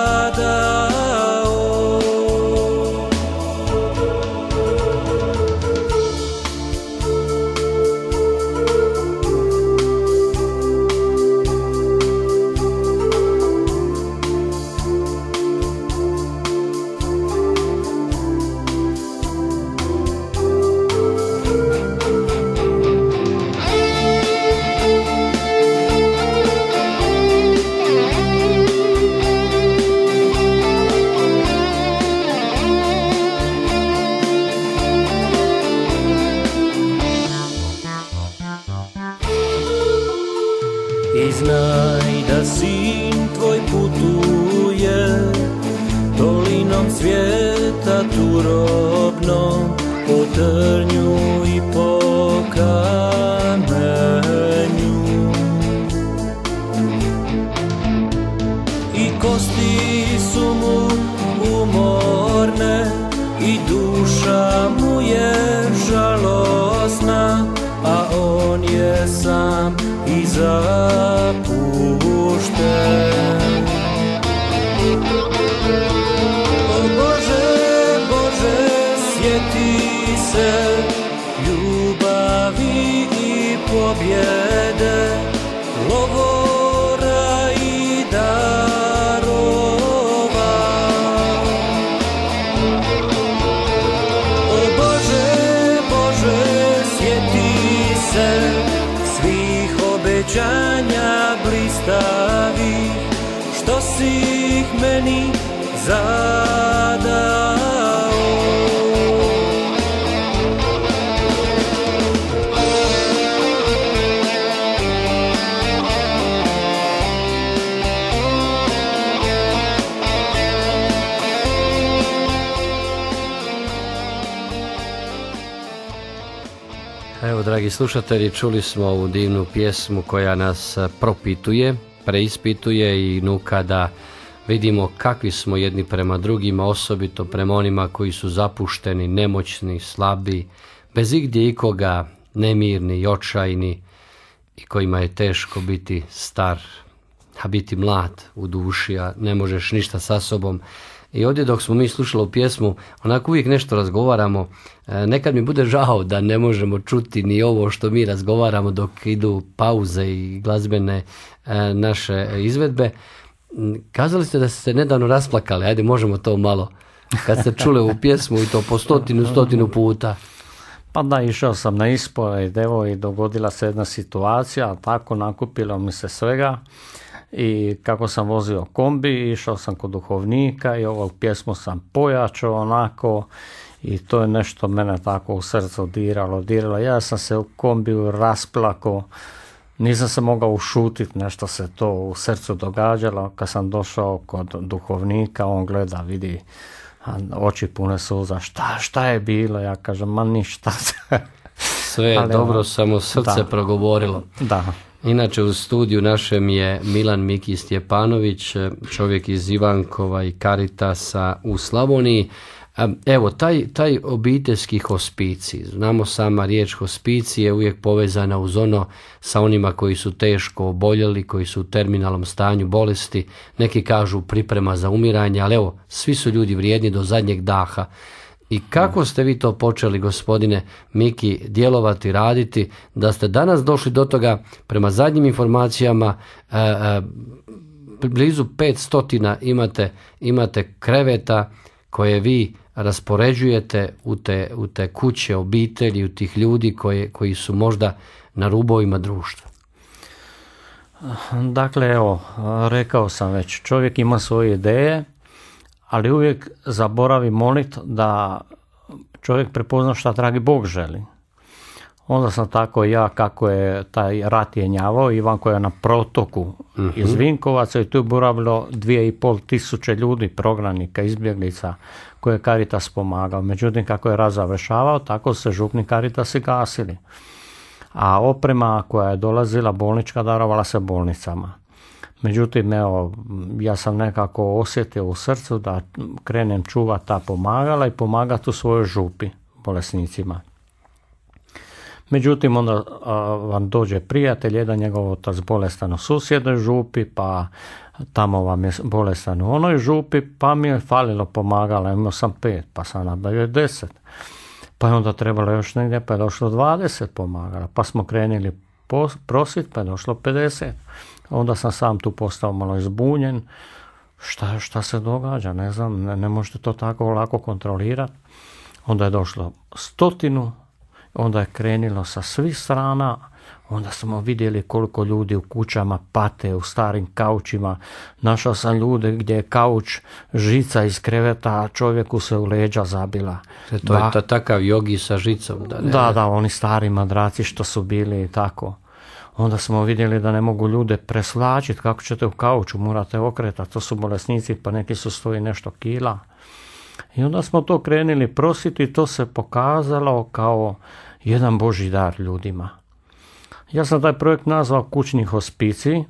slušatelji, čuli smo ovu divnu pjesmu koja nas propituje, preispituje i nuka da vidimo kakvi smo jedni prema drugima, osobito prema onima koji su zapušteni, nemoćni, slabi, bez igdje ikoga, nemirni i očajni i kojima je teško biti star, a biti mlad u duši, a ne možeš ništa sa sobom. I ovdje dok smo mi slušali pjesmu, onako uvijek nešto razgovaramo. E, nekad mi bude žao da ne možemo čuti ni ovo što mi razgovaramo dok idu pauze i glazbene e, naše izvedbe. Mm, kazali ste da ste nedavno rasplakali, ajde možemo to malo. Kad ste čuli ovu pjesmu i to po stotinu, stotinu puta. Pa da, išao sam na isporaj evo i dogodila se jedna situacija, tako nakupilo mi se svega i kako sam vozio kombi, išao sam kod duhovnika i ovog pjesmu sam pojačao onako i to je nešto mene tako u srcu diralo, diralo. Ja sam se u kombiju rasplako, nisam se mogao ušutiti, nešto se to u srcu događalo. Kad sam došao kod duhovnika, on gleda, vidi, oči pune suza, šta, šta je bilo? Ja kažem, ma ništa. Sve je Ali, dobro, ono, samo srce progovorilo. Da, Inače u studiju našem je Milan Miki Stjepanović, čovjek iz Ivankova i Karitasa u Slavoniji. Evo, taj, taj obiteljski hospici, znamo sama riječ hospici je uvijek povezana uz ono sa onima koji su teško oboljeli, koji su u terminalnom stanju bolesti, neki kažu priprema za umiranje, ali evo, svi su ljudi vrijedni do zadnjeg daha. I kako ste vi to počeli, gospodine Miki, djelovati, raditi, da ste danas došli do toga, prema zadnjim informacijama, e, e, blizu 500 imate, imate kreveta koje vi raspoređujete u te, u te kuće, obitelji, u tih ljudi koji su možda na rubovima društva. Dakle, evo, rekao sam već, čovjek ima svoje ideje, ali uvijek zaboravi molit da čovjek prepozna šta dragi Bog želi. Onda sam tako ja, kako je taj rat jenjavao, koji je na protoku mhm. iz Vinkovaca i tu je boravilo dvije i pol tisuće ljudi, prognanika, izbjeglica, koje je karita pomagao. Međutim, kako je rat završavao, tako se župni karita i gasili. A oprema koja je dolazila bolnička darovala se bolnicama. Međutim, evo, ja sam nekako osjetio u srcu da krenem čuvati ta pomagala i pomagati u svojoj župi bolesnicima. Međutim, onda vam dođe prijatelj, jedan njegov otac bolestan u susjednoj župi, pa tamo vam je bolestan u onoj župi, pa mi je falilo pomagala, imao sam pet, pa sam nabavio deset. Pa je onda trebalo još negdje, pa je došlo 20 pomagala, pa smo krenili prosvjet, pa je došlo 50. Onda sam sam tu postao malo izbunjen, šta, šta se događa, ne znam, ne, ne možete to tako lako kontrolirati. Onda je došlo stotinu, onda je krenilo sa svih strana, Onda smo vidjeli koliko ljudi u kućama pate, u starim kaučima. Našao sam ljude gdje je kauč žica iz kreveta, a čovjeku se u leđa zabila. E, to je takav jogi sa žicom. Da, ne, da, da, oni stari madraci što su bili i tako. Onda smo vidjeli da ne mogu ljude preslačiti, kako ćete u kauču, morate okretati, to su bolesnici, pa neki su stoji nešto kila. I onda smo to krenili prositi, to se pokazalo kao jedan boži dar ljudima. Ja sam taj projekt nazvao kućni hospici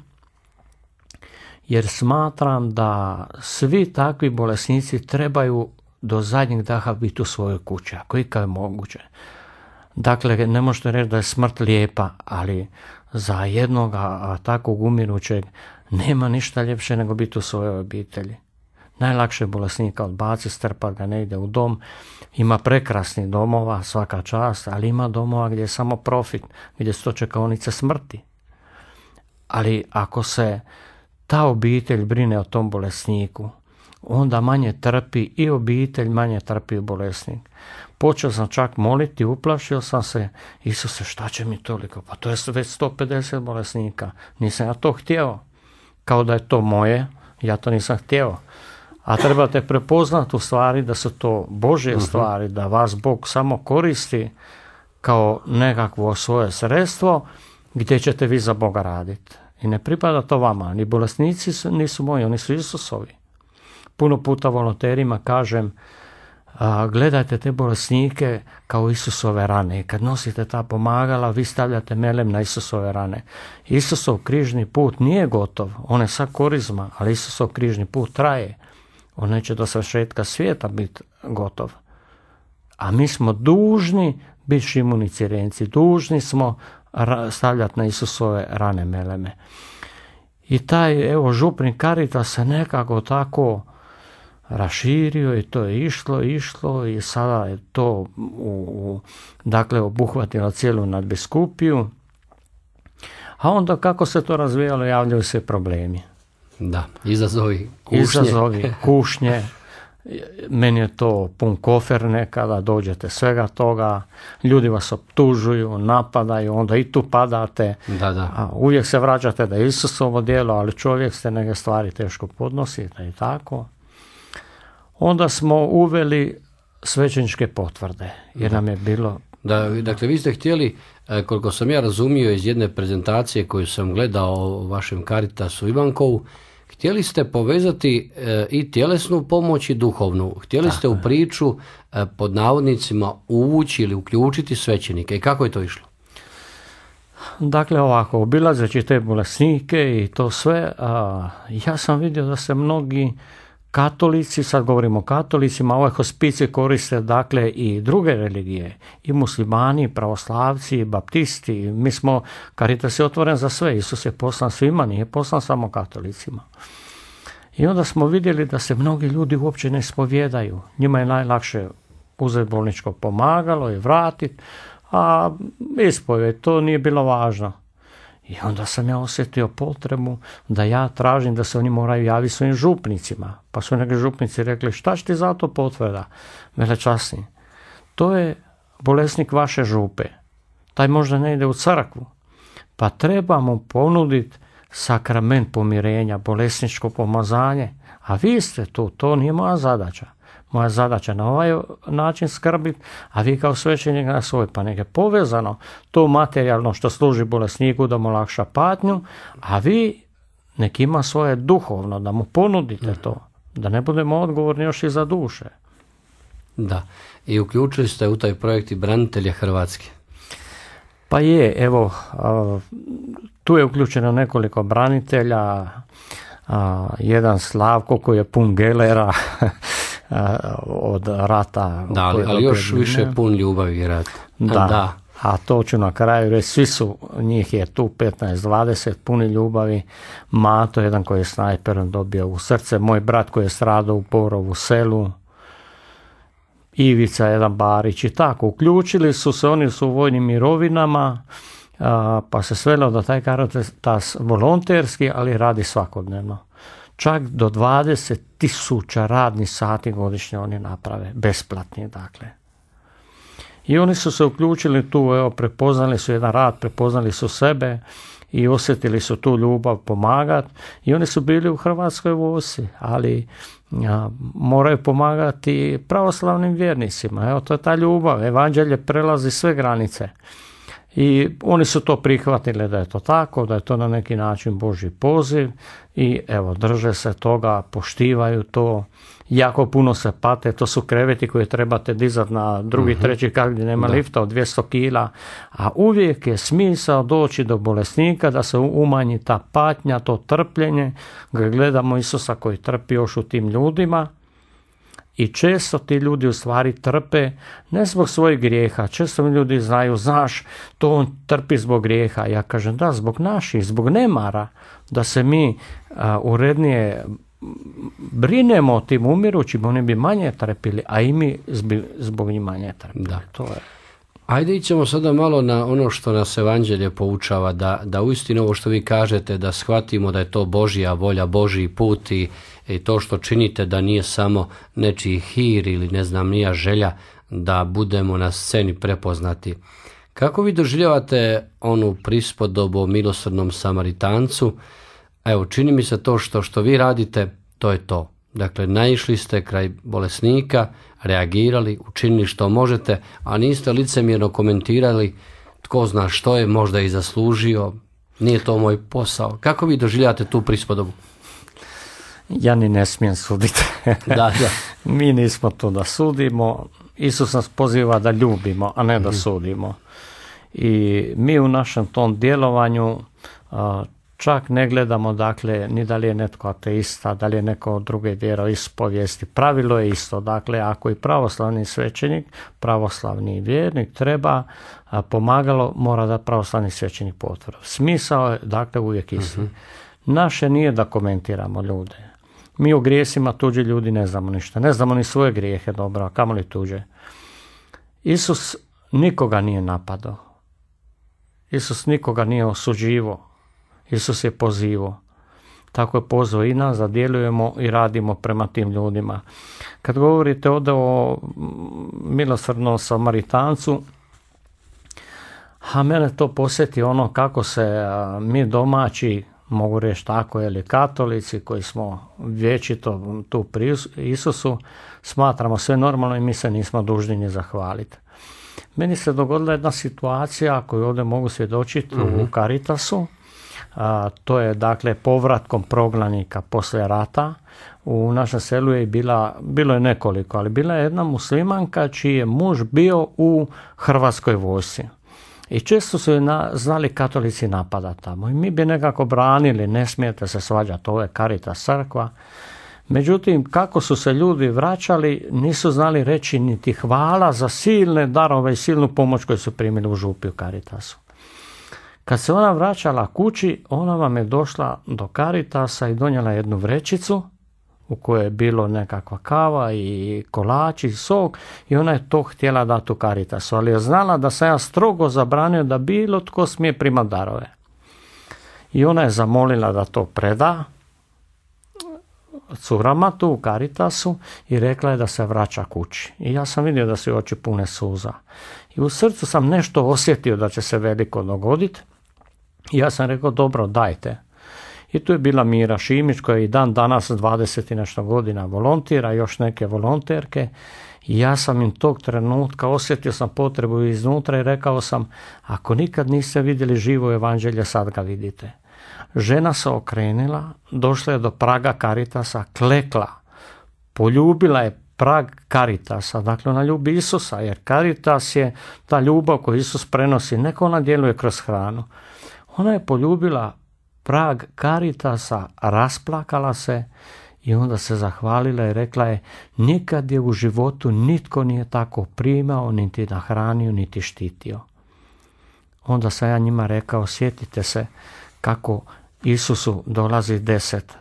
jer smatram da svi takvi bolesnici trebaju do zadnjeg daha biti u svojoj kući, ako ikad je moguće. Dakle, ne možete reći da je smrt lijepa, ali za jednog takvog umirućeg nema ništa ljepše nego biti u svojoj obitelji. Najlakše je bolesnika odbaciti, strpati ga ide u dom. Ima prekrasnih domova, svaka čast, ali ima domova gdje je samo profit, gdje su to čekaonice smrti. Ali ako se ta obitelj brine o tom bolesniku, onda manje trpi i obitelj, manje trpi bolesnik. Počeo sam čak moliti, uplašio sam se, Isuse šta će mi toliko, pa to je već 150 bolesnika, nisam ja to htio, kao da je to moje, ja to nisam htio a trebate prepoznati u stvari da su to Božje mhm. stvari, da vas Bog samo koristi kao nekakvo svoje sredstvo gdje ćete vi za Boga raditi. I ne pripada to vama, ni bolesnici nisu moji, oni su Isusovi. Puno puta volonterima kažem, gledajte te bolesnike kao Isusove rane. I kad nosite ta pomagala, vi stavljate melem na Isusove rane. Isusov križni put nije gotov, on je sad korizma, ali Isusov križni put traje. On neće do šetka svijeta biti gotov. A mi smo dužni biti cirenci. dužni smo stavljati na Isusove rane meleme. I taj, evo, župni Karita se nekako tako raširio i to je išlo, išlo i sada je to u, u, dakle obuhvatilo cijelu nadbiskupiju. A onda kako se to razvijalo javljaju se problemi. Da, izazovi, kušnje. Izazovi, kušnje. Meni je to pun kofer nekada, dođete svega toga, ljudi vas optužuju, napadaju, onda i tu padate. Da, da. A uvijek se vraćate da je Isusovo djelo, ali čovjek ste neke stvari teško podnosite i tako. Onda smo uveli svećeničke potvrde, jer nam je bilo... Da, dakle, vi ste htjeli, e, koliko sam ja razumio iz jedne prezentacije koju sam gledao o vašem Caritasu Ivankovu, Htjeli ste povezati e, i tjelesnu pomoć i duhovnu. Htjeli ste u priču e, pod navodnicima uvući ili uključiti svećenike. I kako je to išlo? Dakle, ovako, obilazeći te bolesnike i to sve, a, ja sam vidio da se mnogi katolici, sad govorimo o katolicima, ovaj hospici koriste dakle i druge religije, i muslimani, i pravoslavci, i baptisti, mi smo, Karitas je otvoren za sve, Isus je poslan svima, nije poslan samo katolicima. I onda smo vidjeli da se mnogi ljudi uopće ne spovjedaju, njima je najlakše uzeti bolničko pomagalo i vratiti, a ispovjed, to nije bilo važno. I onda sam ja osjetio potrebu da ja tražim da se oni moraju javiti svojim župnicima. Pa su neki župnici rekli šta će ti za to potvrda, velečasni. To je bolesnik vaše župe. Taj možda ne ide u crkvu. Pa trebamo ponuditi sakrament pomirenja, bolesničko pomazanje. A vi ste tu, to nije moja zadaća moja zadaća na ovaj način skrbiti, a vi kao svećenik na svoj, pa povezano to materijalno što služi bolesniku da mu lakša patnju, a vi nek ima svoje duhovno, da mu ponudite to, da ne budemo odgovorni još i za duše. Da, i uključili ste u taj projekt i branitelje Hrvatske. Pa je, evo, tu je uključeno nekoliko branitelja, jedan Slavko koji je pun gelera, E, od rata. ali, još više pun ljubavi Da, da, a to ću na kraju reći, svi su, njih je tu 15-20, puni ljubavi. Mato, jedan koji je snajperom dobio u srce, moj brat koji je stradao u Porovu selu, Ivica, jedan Barić i tako. Uključili su se, oni su u vojnim mirovinama, pa se svelo da taj karatas volonterski, ali radi svakodnevno čak do 20 tisuća radnih sati godišnje oni naprave, besplatni dakle. I oni su se uključili tu, evo, prepoznali su jedan rad, prepoznali su sebe i osjetili su tu ljubav pomagati. i oni su bili u Hrvatskoj vosi, ali moraju pomagati pravoslavnim vjernicima. Evo, to je ta ljubav, evanđelje prelazi sve granice. I oni su to prihvatili da je to tako, da je to na neki način Boži poziv i evo drže se toga, poštivaju to, jako puno se pate, to su kreveti koje trebate dizati na drugi, uh-huh. treći kak nema lifta od 200 kila, a uvijek je smisao doći do bolesnika da se umanji ta patnja, to trpljenje, gledamo Isusa koji trpi još u tim ljudima i često ti ljudi u stvari trpe ne zbog svojih grijeha. Često mi ljudi znaju, znaš, to on trpi zbog grijeha. Ja kažem da, zbog naših, zbog nemara, da se mi urednije brinemo o tim umirućim, oni bi manje trpili, a i mi zbog njih manje trpili. Da. To je. Ajde sada malo na ono što nas evanđelje poučava, da, da uistinu ovo što vi kažete, da shvatimo da je to Božja volja, Božji put i i to što činite da nije samo nečiji hir ili ne znam nija želja da budemo na sceni prepoznati. Kako vi doživljavate onu prispodobu o milosrdnom samaritancu? Evo, čini mi se to što, što vi radite, to je to. Dakle, naišli ste kraj bolesnika, reagirali, učinili što možete, a niste licemjerno komentirali tko zna što je možda i zaslužio, nije to moj posao. Kako vi doživljate tu prispodobu? ja ni ne smijem suditi. da, da. Mi nismo tu da sudimo. Isus nas poziva da ljubimo, a ne da mhm. sudimo. I mi u našem tom djelovanju čak ne gledamo dakle ni da li je netko ateista, da li je neko druge vjero ispovijesti. Pravilo je isto, dakle ako i pravoslavni svećenik, pravoslavni vjernik treba a, pomagalo, mora da pravoslavni svećenik potvrdu. Smisao je dakle uvijek isti. Mhm. Naše nije da komentiramo ljude. Mi o grijesima tuđi ljudi ne znamo ništa. Ne znamo ni svoje grijehe dobro, a kamoli tuđe. Isus nikoga nije napadao. Isus nikoga nije osuđivo. Isus je pozivo. Tako je pozvao i nas zadjelujemo i radimo prema tim ljudima. Kad govorite ovdje o milosrdnom samaritancu, a mene to posjeti ono kako se mi domaći mogu reći tako, ili katolici koji smo vječito tu Isusu, smatramo sve normalno i mi se nismo dužni ni zahvaliti. Meni se dogodila jedna situacija koju ovdje mogu svjedočiti u Karitasu, mhm. a, to je dakle povratkom proglanika poslije rata. U našem selu je bila, bilo je nekoliko, ali bila je jedna muslimanka čiji je muž bio u hrvatskoj vojsci. I često su na, znali katolici napada tamo. I mi bi nekako branili, ne smijete se svađati, ovo je karita crkva. Međutim, kako su se ljudi vraćali, nisu znali reći niti hvala za silne darove i silnu pomoć koju su primili u župi u Karitasu. Kad se ona vraćala kući, ona vam je došla do Karitasa i donijela jednu vrećicu u kojoj je bilo nekakva kava i kolači i sok i ona je to htjela dati u Caritasu, ali je znala da sam ja strogo zabranio da bilo tko smije primati darove. I ona je zamolila da to preda curama tu u Caritasu i rekla je da se vraća kući. I ja sam vidio da su oči pune suza. I u srcu sam nešto osjetio da će se veliko dogoditi. I ja sam rekao dobro dajte i tu je bila Mira Šimić koja je i dan danas 20 i nešto godina volontira, još neke volonterke. I ja sam im tog trenutka, osjetio sam potrebu iznutra i rekao sam, ako nikad niste vidjeli živo evanđelje, sad ga vidite. Žena se okrenila, došla je do praga Karitasa, klekla, poljubila je prag Karitasa, dakle ona ljubi Isusa, jer Karitas je ta ljubav koju Isus prenosi, neko ona djeluje kroz hranu. Ona je poljubila prag Karitasa, rasplakala se i onda se zahvalila i rekla je nikad je u životu nitko nije tako primao, niti nahranio, niti štitio. Onda sam ja njima rekao, sjetite se kako Isusu dolazi deset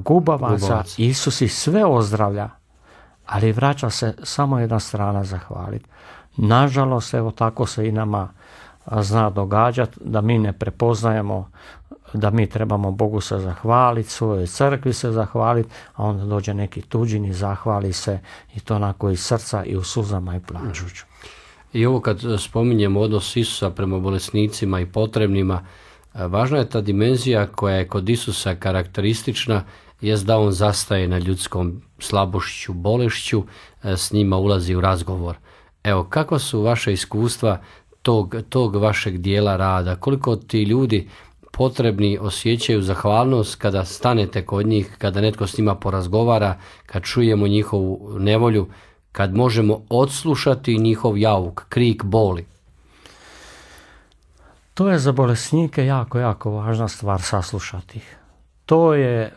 gubavaca, Gubavac. Isus i sve ozdravlja, ali vraća se samo jedna strana zahvaliti. Nažalost, evo tako se i nama zna događat, da mi ne prepoznajemo da mi trebamo Bogu se zahvaliti, svojoj crkvi se zahvaliti, a onda dođe neki tuđin i zahvali se i to onako iz srca i u suzama i plaćuću. I ovo kad spominjemo odnos Isusa prema bolesnicima i potrebnima, važna je ta dimenzija koja je kod Isusa karakteristična, jest da on zastaje na ljudskom slabošću, bolešću, e, s njima ulazi u razgovor. Evo, kako su vaše iskustva tog, tog vašeg dijela rada, koliko ti ljudi potrebni osjećaju zahvalnost kada stanete kod njih, kada netko s njima porazgovara, kad čujemo njihovu nevolju, kad možemo odslušati njihov jauk, krik boli. To je za bolesnike jako, jako važna stvar saslušati ih to je,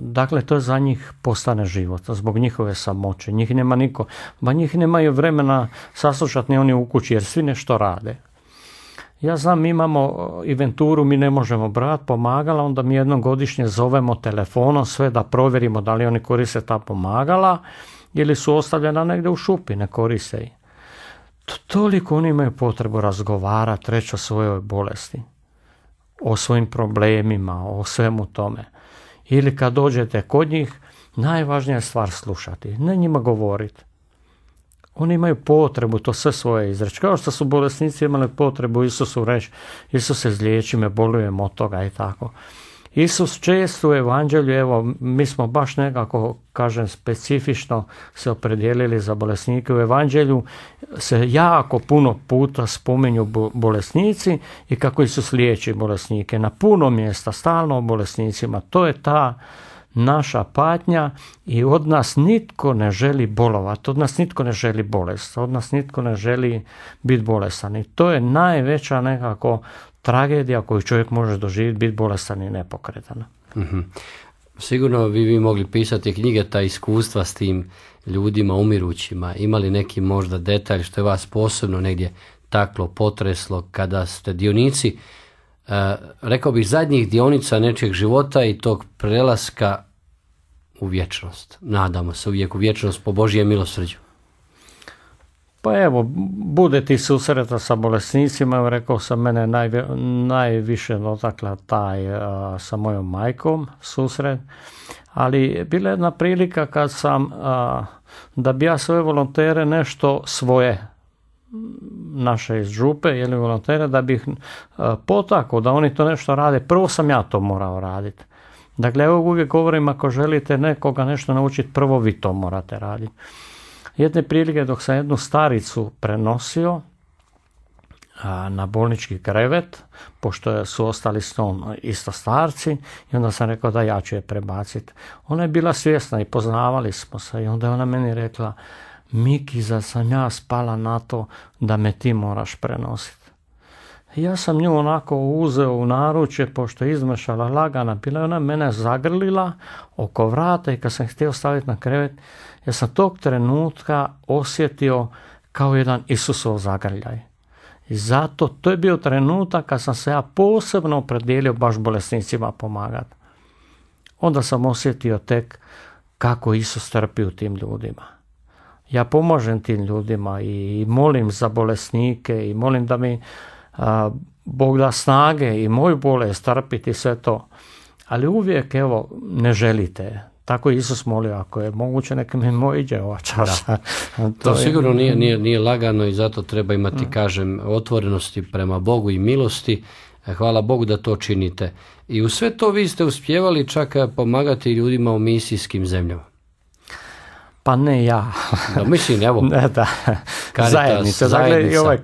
dakle to za njih postane život, zbog njihove samoće, njih nema niko, ba njih nemaju vremena saslušati ni oni u kući jer svi nešto rade. Ja znam, mi imamo inventuru, mi ne možemo brat, pomagala, onda mi jednom godišnje zovemo telefonom sve da provjerimo da li oni koriste ta pomagala ili su ostavljena negdje u šupi, ne koriste ih. Toliko oni imaju potrebu razgovarati, reći o svojoj bolesti o svojim problemima, o svemu tome. Ili kad dođete kod njih, najvažnija je stvar slušati, ne njima govoriti. Oni imaju potrebu to sve svoje izreći. Kao što su bolesnici imali potrebu Isusu reći, Isuse izliječi me, bolujem od toga i tako. Isus često u evanđelju, evo mi smo baš nekako, kažem, specifično se opredijelili za bolesnike. U evanđelju se jako puno puta spominju bolesnici i kako Isus liječi bolesnike. Na puno mjesta, stalno o bolesnicima. To je ta naša patnja i od nas nitko ne želi bolovat, od nas nitko ne želi bolest, od nas nitko ne želi biti bolestan. I to je najveća nekako tragedija koju čovjek može doživjeti, biti bolestan i nepokretan. Mhm. Sigurno bi vi mogli pisati knjige, ta iskustva s tim ljudima umirućima. Imali neki možda detalj što je vas posebno negdje taklo, potreslo, kada ste dionici, e, rekao bih, zadnjih dionica nečeg života i tog prelaska u vječnost. Nadamo se uvijek u vječnost po Božije milosrđu. Pa evo, bude ti susreta sa bolesnicima, rekao sam, mene najvi, najviše dotakla taj sa mojom majkom susret, ali bila je jedna prilika kad sam, da bi ja svoje volontere nešto svoje, naše iz župe, ili volontere, da bih potakao da oni to nešto rade, prvo sam ja to morao raditi. Dakle, evo uvijek govorim, ako želite nekoga nešto naučiti, prvo vi to morate raditi. Jedne prilike dok sam jednu staricu prenosio na bolnički krevet, pošto su ostali s tom isto starci, i onda sam rekao da ja ću je prebaciti. Ona je bila svjesna i poznavali smo se i onda je ona meni rekla Miki, za sam ja spala na to da me ti moraš prenositi? Ja sam nju onako uzeo u naručje, pošto je izmešala lagana, bila je ona mene zagrlila oko vrata i kad sam htio staviti na krevet, ja sam tog trenutka osjetio kao jedan Isusov zagrljaj. I zato to je bio trenutak kad sam se ja posebno opredijelio baš bolesnicima pomagati. Onda sam osjetio tek kako Isus trpi u tim ljudima. Ja pomažem tim ljudima i molim za bolesnike i molim da mi a, Bog da snage i moju bolest trpiti sve to. Ali uvijek evo ne želite tako je Isus molio, ako je moguće neka mi ova časa. to, sigurno nije, nije, lagano i zato treba imati, mm. kažem, otvorenosti prema Bogu i milosti. E, hvala Bogu da to činite. I u sve to vi ste uspjevali čak pomagati ljudima u misijskim zemljama. Pa ne ja. Da, mislim, evo. ne da. zajednica. Dakle, i ovaj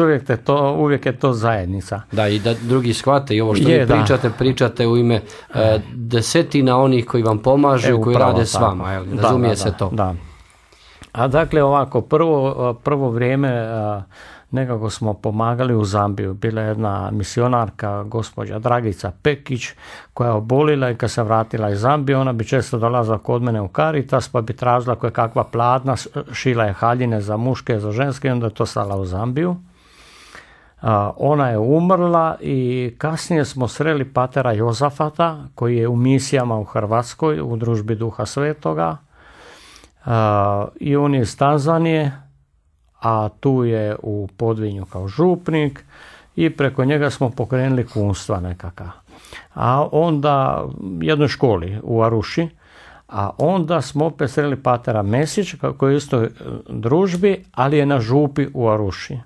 uvijek, to, uvijek je to zajednica. Da, i da drugi shvate i ovo što je, vi pričate, da. pričate u ime e, desetina onih koji vam pomažu, koji rade s vama, razumije se to. Da. A dakle, ovako, prvo, prvo vrijeme nekako smo pomagali u Zambiju. Bila je jedna misionarka, gospođa Dragica Pekić, koja je obolila i kad se vratila iz Zambije, ona bi često dolazila kod mene u Karitas, pa bi tražila koje kakva platna, šila je haljine za muške, za ženske i onda je to stala u Zambiju. Ona je umrla i kasnije smo sreli patera Jozafata koji je u misijama u Hrvatskoj u družbi Duha Svetoga i on je iz Tanzanije a tu je u Podvinju kao župnik i preko njega smo pokrenuli kunstva nekakva A onda jednoj školi u Aruši, a onda smo opet sreli Patera Mesić koji je isto e, družbi, ali je na župi u Aruši.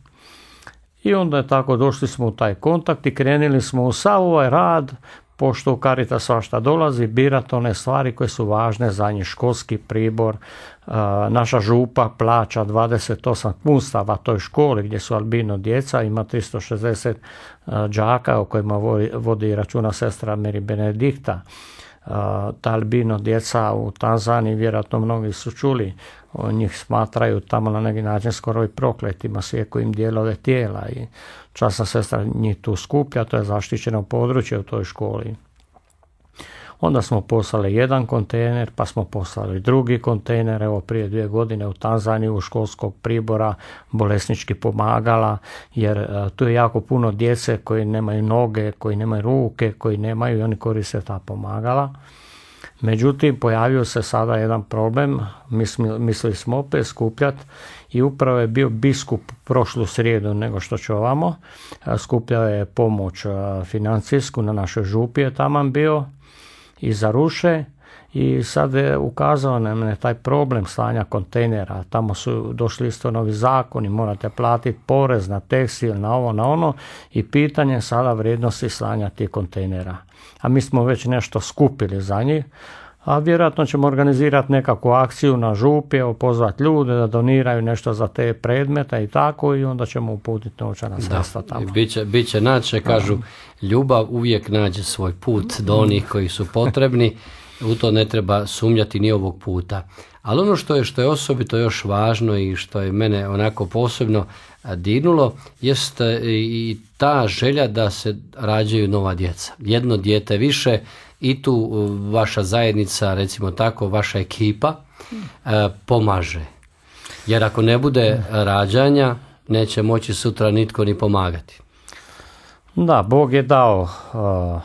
I onda je tako došli smo u taj kontakt i krenili smo u sav ovaj rad pošto u Karita svašta dolazi, to one stvari koje su važne za njih, školski pribor, e, naša župa plaća 28 kunstava toj školi gdje su albino djeca, ima 360 džaka e, o kojima vodi računa sestra Meri Benedikta. Talbino djeca u Tanzaniji, vjerojatno mnogi su čuli, njih smatraju tamo na neki način skoro i prokletima, sjeku im dijelove tijela i časna sestra njih tu skuplja, to je zaštićeno područje u toj školi. Onda smo poslali jedan kontejner, pa smo poslali drugi kontejner, evo prije dvije godine u Tanzaniju školskog pribora, bolesnički pomagala, jer e, tu je jako puno djece koji nemaju noge, koji nemaju ruke, koji nemaju i oni koriste ta pomagala. Međutim, pojavio se sada jedan problem, mislili smo opet skupljati i upravo je bio biskup prošlu srijedu nego što ovamo, e, skupljao je pomoć e, financijsku, na našoj župi je taman bio i zaruše i sad je ukazao nam taj problem stanja kontejnera. Tamo su došli isto novi zakoni, morate platiti porez na tekstil, na ovo, na ono i pitanje sada vrijednosti slanja tih kontejnera. A mi smo već nešto skupili za njih, a vjerojatno ćemo organizirati nekakvu akciju na župi, evo pozvati ljude da doniraju nešto za te predmete i tako i onda ćemo uputiti novčana sredstva tamo. Biće, biće naće, kažu, ljubav uvijek nađe svoj put do onih koji su potrebni, u to ne treba sumnjati ni ovog puta. Ali ono što je, što je osobito još važno i što je mene onako posebno dirnulo, jest e, i ta želja da se rađaju nova djeca. Jedno dijete više, i tu uh, vaša zajednica, recimo tako, vaša ekipa uh, pomaže. Jer ako ne bude rađanja, neće moći sutra nitko ni pomagati. Da, Bog je dao uh,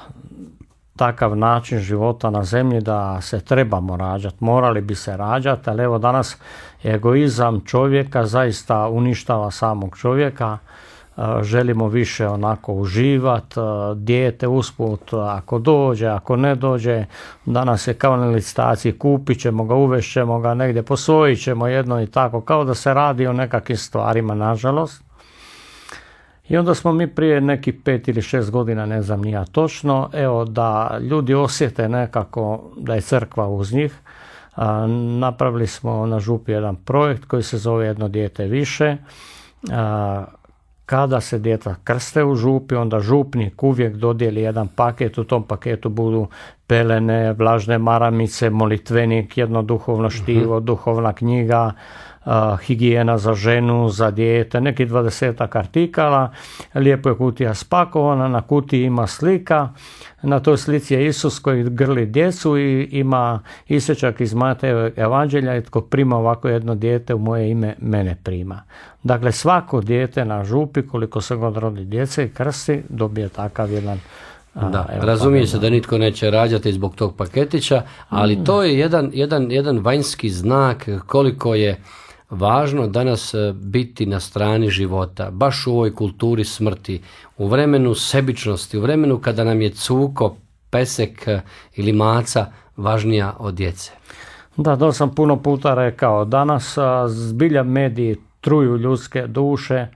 takav način života na zemlji da se trebamo rađati, morali bi se rađati, ali evo danas egoizam čovjeka zaista uništava samog čovjeka želimo više onako uživat, dijete usput, ako dođe, ako ne dođe, danas je kao na licitaciji, kupit ćemo ga, uvešćemo ga negdje, posvojit ćemo jedno i tako, kao da se radi o nekakvim stvarima, nažalost. I onda smo mi prije neki pet ili šest godina, ne znam nija točno, evo da ljudi osjete nekako da je crkva uz njih. napravili smo na župi jedan projekt koji se zove Jedno dijete više kada se djeca krste u župi, onda župnik uvijek dodijeli jedan paket, u tom paketu budu pelene, vlažne maramice, molitvenik, jedno duhovno mhm. štivo, duhovna knjiga, higijena za ženu, za dijete, neki dvadesetak artikala, lijepo je kutija spakovana, na kutiji ima slika, na toj slici je Isus koji grli djecu i ima isječak iz Mateja evanđelja i tko prima ovako jedno dijete u moje ime mene prima. Dakle svako dijete na župi koliko se god rodi djece i krsti dobije takav jedan da, pa razumije se da nitko neće rađati zbog tog paketića, ali mm. to je jedan, jedan, jedan vanjski znak koliko je važno danas e, biti na strani života, baš u ovoj kulturi smrti, u vremenu sebičnosti, u vremenu kada nam je cuko, pesek e, ili maca važnija od djece. Da, to sam puno puta rekao. Danas zbilja mediji truju ljudske duše,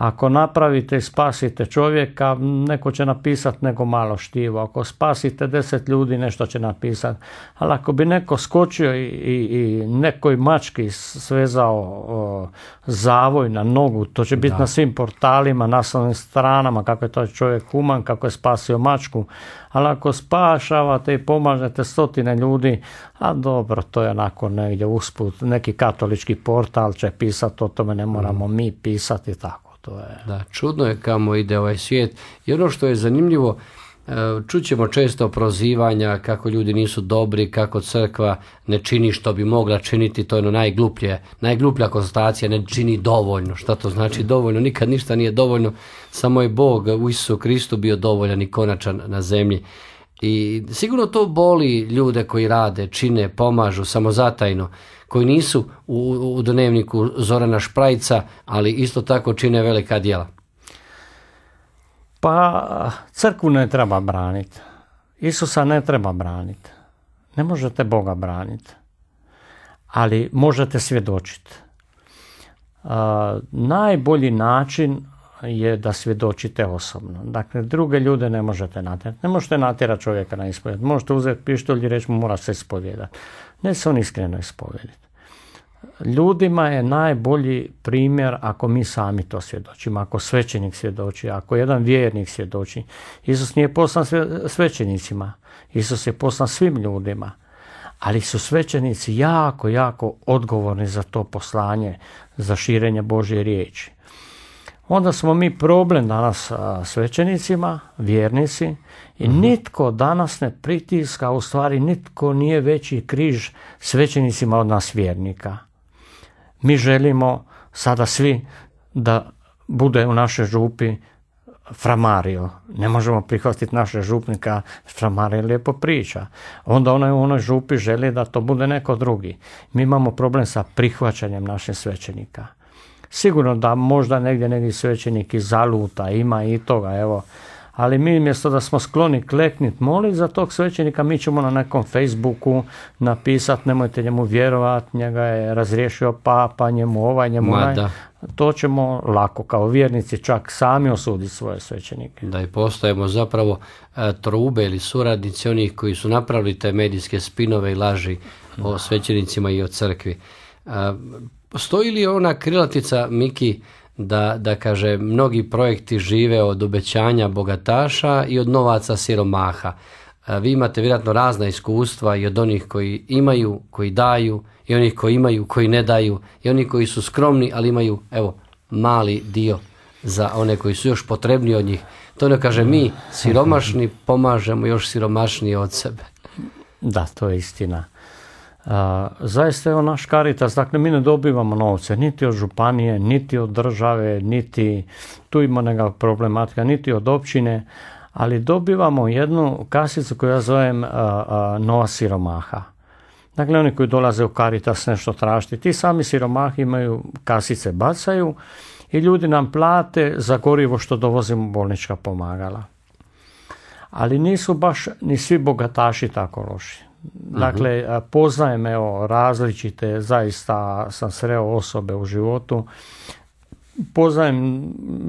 ako napravite i spasite čovjeka, neko će napisat nego malo štivo. Ako spasite deset ljudi, nešto će napisat Ali ako bi neko skočio i, i, nekoj mački svezao zavoj na nogu, to će biti na svim portalima, na svim stranama, kako je to čovjek human, kako je spasio mačku. Ali ako spašavate i pomažete stotine ljudi, a dobro, to je onako negdje usput, neki katolički portal će pisati, o tome ne moramo mm. mi pisati tako. To je. Da, čudno je kamo ide ovaj svijet. I ono što je zanimljivo, e, čućemo često prozivanja kako ljudi nisu dobri, kako crkva ne čini što bi mogla činiti, to je ono najgluplje, najgluplja konstatacija, ne čini dovoljno. Šta to znači dovoljno? Nikad ništa nije dovoljno, samo je Bog u isu Kristu bio dovoljan i konačan na zemlji. I sigurno to boli ljude koji rade, čine, pomažu, samozatajno koji nisu u, dnevniku Zorana Šprajca, ali isto tako čine velika djela? Pa crkvu ne treba braniti. Isusa ne treba braniti. Ne možete Boga braniti. Ali možete svjedočiti. najbolji način je da svjedočite osobno. Dakle, druge ljude ne možete natjerati. Ne možete natjerati čovjeka na ispovjed. Možete uzeti pištolj i reći mu mora se ispovjedati. Ne se on iskreno ispovjediti. Ljudima je najbolji primjer ako mi sami to svjedočimo, ako svećenik svjedoči, ako jedan vjernik svjedoči. Isus nije poslan svećenicima, Isus je poslan svim ljudima, ali su svećenici jako, jako odgovorni za to poslanje, za širenje Božje riječi onda smo mi problem danas svećenicima, vjernici i mhm. nitko danas ne pritiska, u stvari nitko nije veći križ svećenicima od nas vjernika. Mi želimo sada svi da bude u našoj župi framario. Ne možemo prihvatiti naše župnika, framario lijepo priča. Onda onaj u onoj župi želi da to bude neko drugi. Mi imamo problem sa prihvaćanjem naših svećenika. Sigurno da možda negdje negdje svećenik iz zaluta, ima i toga, evo. Ali mi umjesto da smo skloni kleknit molit za tog svećenika, mi ćemo na nekom Facebooku napisat nemojte njemu vjerovat, njega je razriješio papa, njemu ovaj, njemu To ćemo lako kao vjernici čak sami osuditi svoje svećenike. Da i postajemo zapravo e, trube ili suradnici onih koji su napravili te medijske spinove i laži o svećenicima i o crkvi. E, Stoji li ona krilatica, Miki, da, da kaže mnogi projekti žive od obećanja bogataša i od novaca siromaha? E, vi imate vjerojatno razna iskustva i od onih koji imaju, koji daju, i onih koji imaju, koji ne daju, i onih koji su skromni, ali imaju, evo, mali dio za one koji su još potrebni od njih. To ne kaže mi, siromašni pomažemo još siromašnije od sebe. Da, to je istina zaista je naš Karitas, dakle mi ne dobivamo novce niti od županije, niti od države, niti tu ima neka problematika, niti od općine, ali dobivamo jednu kasicu koju ja zovem nova siromaha. Dakle, oni koji dolaze u Karitas nešto tražiti, ti sami siromahi imaju kasice, bacaju i ljudi nam plate za gorivo što dovozimo bolnička pomagala. Ali nisu baš ni svi bogataši tako loši. Dakle, poznajem evo, različite, zaista sam sreo osobe u životu. Poznajem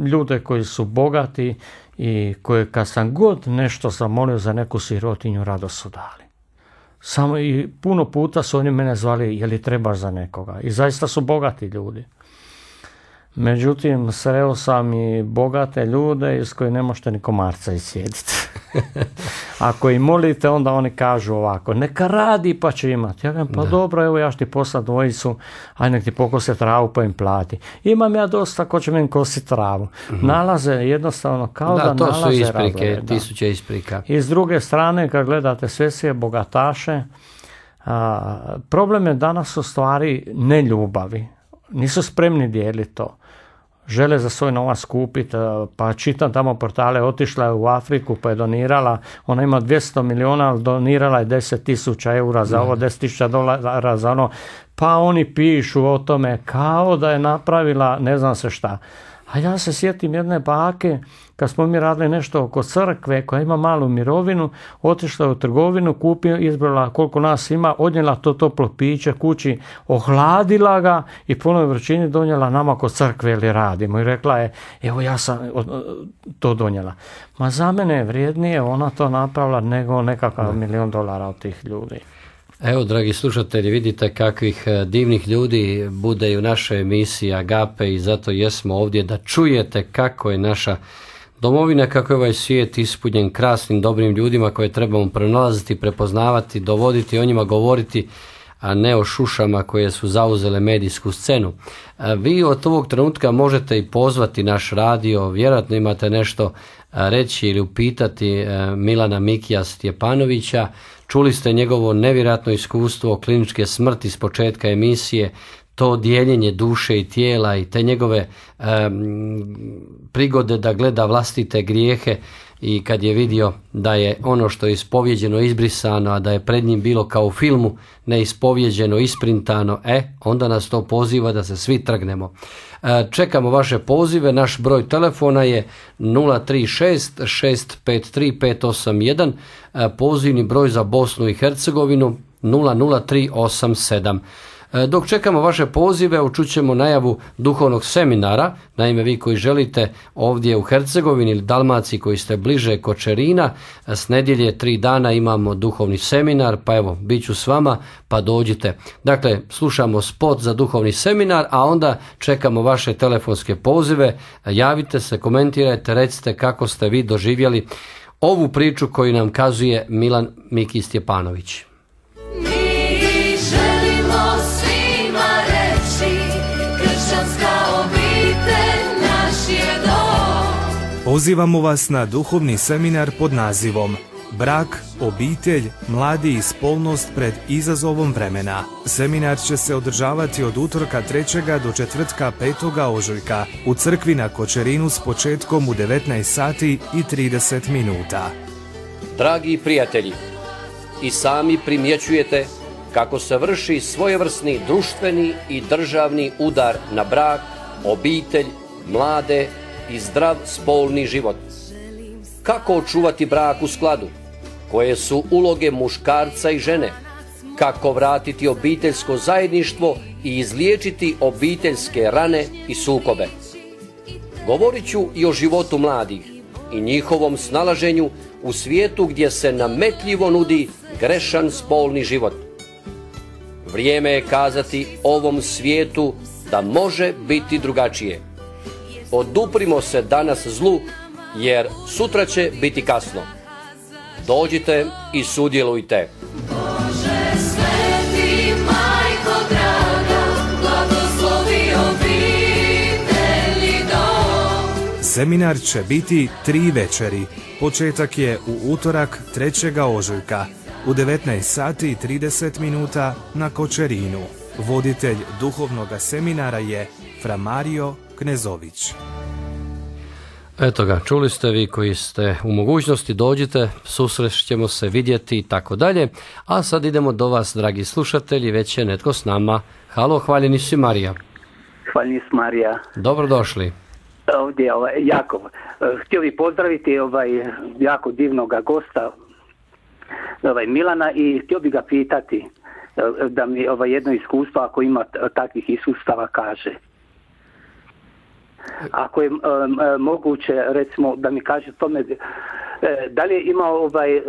ljude koji su bogati i koje kad sam god nešto sam molio za neku sirotinju, rado su dali. Samo i puno puta su oni mene zvali je li trebaš za nekoga. I zaista su bogati ljudi. Međutim, sreo sam i bogate ljude iz koje ne možete ni komarca isjediti. Ako i molite, onda oni kažu ovako, neka radi pa će imati. Ja kažem, pa dobro, evo ja ću ti posla dvojicu, aj nek ti pokose travu pa im plati. Imam ja dosta ko će mi kosi travu. Mm-hmm. Nalaze jednostavno kao da, da to nalaze su isprike, tisuće isprika. I s druge strane, kad gledate svesije bogataše, a, problem je danas u stvari ne ljubavi. Nisu spremni dijeliti to žele za svoj novac kupiti, eh, pa čitam tamo portale, otišla je u Afriku pa je donirala, ona ima 200 milijuna, ali donirala je 10 tisuća eura za ovo, 10 mhm. tisuća dolara za ono, pa oni pišu o tome kao da je napravila ne znam se šta. A ja se sjetim jedne bake, kad smo mi radili nešto oko crkve, koja ima malu mirovinu, otišla u trgovinu, kupio, izbrala koliko nas ima, odnijela to toplo piće kući, ohladila ga i punoj vrućini donijela nama kod crkve ili radimo. I rekla je, evo ja sam e, e, to donijela. Ma za mene je vrijednije ona to napravila nego nekakav milion dolara od tih ljudi. Evo, dragi slušatelji, vidite kakvih e, divnih ljudi bude i u našoj emisiji Agape i zato jesmo ovdje da čujete kako je naša domovina, kako je ovaj svijet ispunjen krasnim, dobrim ljudima koje trebamo pronalaziti, prepoznavati, dovoditi, o njima govoriti, a ne o šušama koje su zauzele medijsku scenu. E, vi od ovog trenutka možete i pozvati naš radio, vjerojatno imate nešto e, reći ili upitati Milana Mikija Stjepanovića, Čuli ste njegovo nevjerojatno iskustvo kliničke smrti s početka emisije, to dijeljenje duše i tijela i te njegove prigode da gleda vlastite grijehe i kad je vidio da je ono što je ispovjeđeno izbrisano, a da je pred njim bilo kao u filmu neispovjeđeno, isprintano, e, onda nas to poziva da se svi trgnemo. E, čekamo vaše pozive, naš broj telefona je 036 653 581, pozivni broj za Bosnu i Hercegovinu 00387. E, dok čekamo vaše pozive, učućemo najavu duhovnog seminara. Naime, vi koji želite ovdje u Hercegovini ili Dalmaciji koji ste bliže Kočerina, e, s nedjelje tri dana imamo duhovni seminar, pa evo, bit ću s vama, pa dođite. Dakle, slušamo spot za duhovni seminar, a onda čekamo vaše telefonske pozive. E, javite se, komentirajte, recite kako ste vi doživjeli ovu priču koju nam kazuje Milan Miki Stjepanović. Pozivamo vas na duhovni seminar pod nazivom Brak, obitelj, mladi i spolnost pred izazovom vremena. Seminar će se održavati od utorka 3. do četvrtka 5. ožujka u crkvi na Kočerinu s početkom u 19 sati i 30 minuta. Dragi prijatelji, i sami primjećujete kako se vrši svojevrsni društveni i državni udar na brak, obitelj, mlade i zdrav spolni život. Kako očuvati brak u skladu? Koje su uloge muškarca i žene? Kako vratiti obiteljsko zajedništvo i izliječiti obiteljske rane i sukobe? Govorit ću i o životu mladih i njihovom snalaženju u svijetu gdje se nametljivo nudi grešan spolni život. Vrijeme je kazati ovom svijetu da može biti drugačije. Oduprimo se danas zlu jer sutra će biti kasno. Dođite i sudjelujte. Seminar će biti tri večeri. Početak je u utorak 3. ožujka u 19 sati i 30 minuta na Kočerinu. Voditelj duhovnog seminara je Mario, Knezović. Eto ga, čuli ste vi koji ste u mogućnosti, dođite, susrećemo se, vidjeti i tako dalje. A sad idemo do vas, dragi slušatelji, već je netko s nama. Halo, hvaljeni si Marija. Hvaljeni si Marija. Dobrodošli. Ovdje ovaj, Jakov. Eh, htio bih pozdraviti ovaj jako divnoga gosta, ovaj Milana i htio bih ga pitati eh, da mi ovaj, jedno iskustvo ako ima takvih iskustava kaže. Ako je moguće, recimo, da mi kaže tome, e, da li je imao ovaj,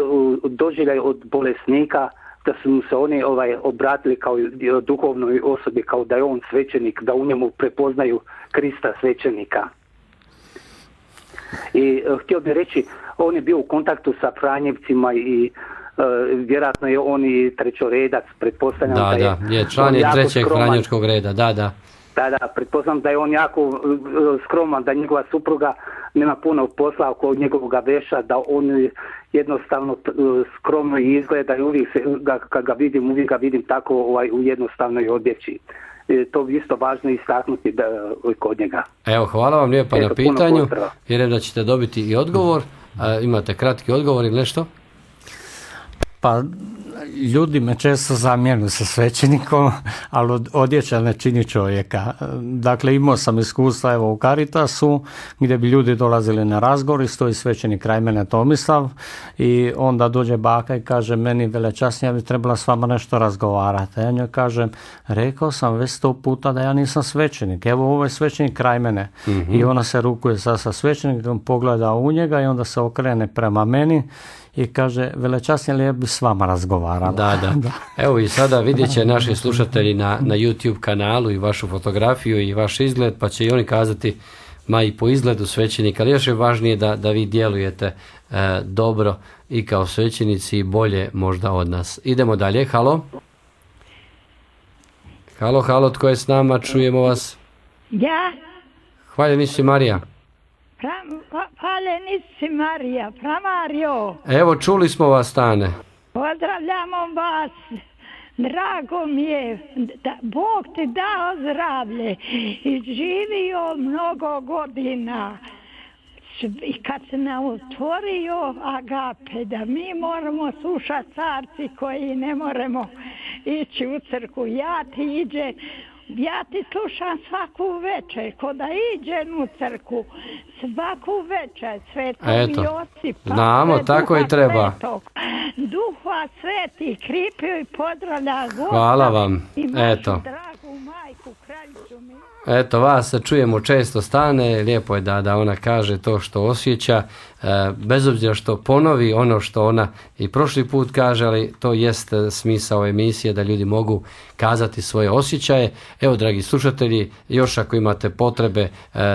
doživljaj od bolesnika, da su mu se oni ovaj obratili kao duhovnoj osobi, kao da je on svećenik, da u njemu prepoznaju Krista svećenika. I e, htio bih reći, on je bio u kontaktu sa Franjevcima i e, vjerojatno je on i trećoredac, pretpostavljam da, je... Da, je član je trećeg reda, da, da. Da, da, pretpostavljam da je on jako uh, uh, skroman, da njegova supruga nema puno posla oko njegovog veša, da on jednostavno uh, skromno izgleda i uvijek kad ga vidim, uvijek ga vidim tako ovaj, u jednostavnoj odjeći. E, to je isto važno istaknuti da, e, kod njega. Evo, hvala vam lijepa na pitanju. Vjerujem da ćete dobiti i odgovor. imate kratki odgovor ili nešto? Pa ljudi me često zamjenu sa svećenikom, ali odjeća ne čini čovjeka. Dakle, imao sam iskustva evo u Karitasu, gdje bi ljudi dolazili na razgovor i stoji svećenik kraj mene Tomislav i onda dođe baka i kaže meni velečasnije bi trebala s vama nešto razgovarati. Ja njoj kažem, rekao sam već sto puta da ja nisam svećenik, evo ovo je svećenik kraj mene. Mhm. I ona se rukuje sad sa svećenikom, pogleda u njega i onda se okrene prema meni i kaže velečasni ja bi s vama razgovarala. Da, da, Evo i sada vidjet će naši slušatelji na, na YouTube kanalu i vašu fotografiju i vaš izgled pa će i oni kazati ma i po izgledu svećenika, ali još je važnije da, da vi djelujete e, dobro i kao svećenici i bolje možda od nas. Idemo dalje, halo. Halo, halo, tko je s nama, čujemo vas. Ja. Hvala, nisi Marija. Pra, pa, palenisi Marija, mario Evo, čuli smo vas, Tane. Pozdravljamo vas. Drago mi je, Bog ti da zdravlje i živio mnogo godina. I kad se nam otvorio agape, da mi moramo slušati carci koji ne moramo ići u crku. Ja ti iđe ja ti slušam svaku večer, ko da iđem u crku, svaku večer, sveto Eto, pa znamo, tako i treba. Svetog, duha sveti, kripio i podravlja Hvala vam, i dragu majku, kralju Eto, vas čujemo često stane, lijepo je da, da ona kaže to što osjeća, e, bez obzira što ponovi ono što ona i prošli put kaže, ali to jest e, smisao emisije da ljudi mogu kazati svoje osjećaje. Evo, dragi slušatelji, još ako imate potrebe e,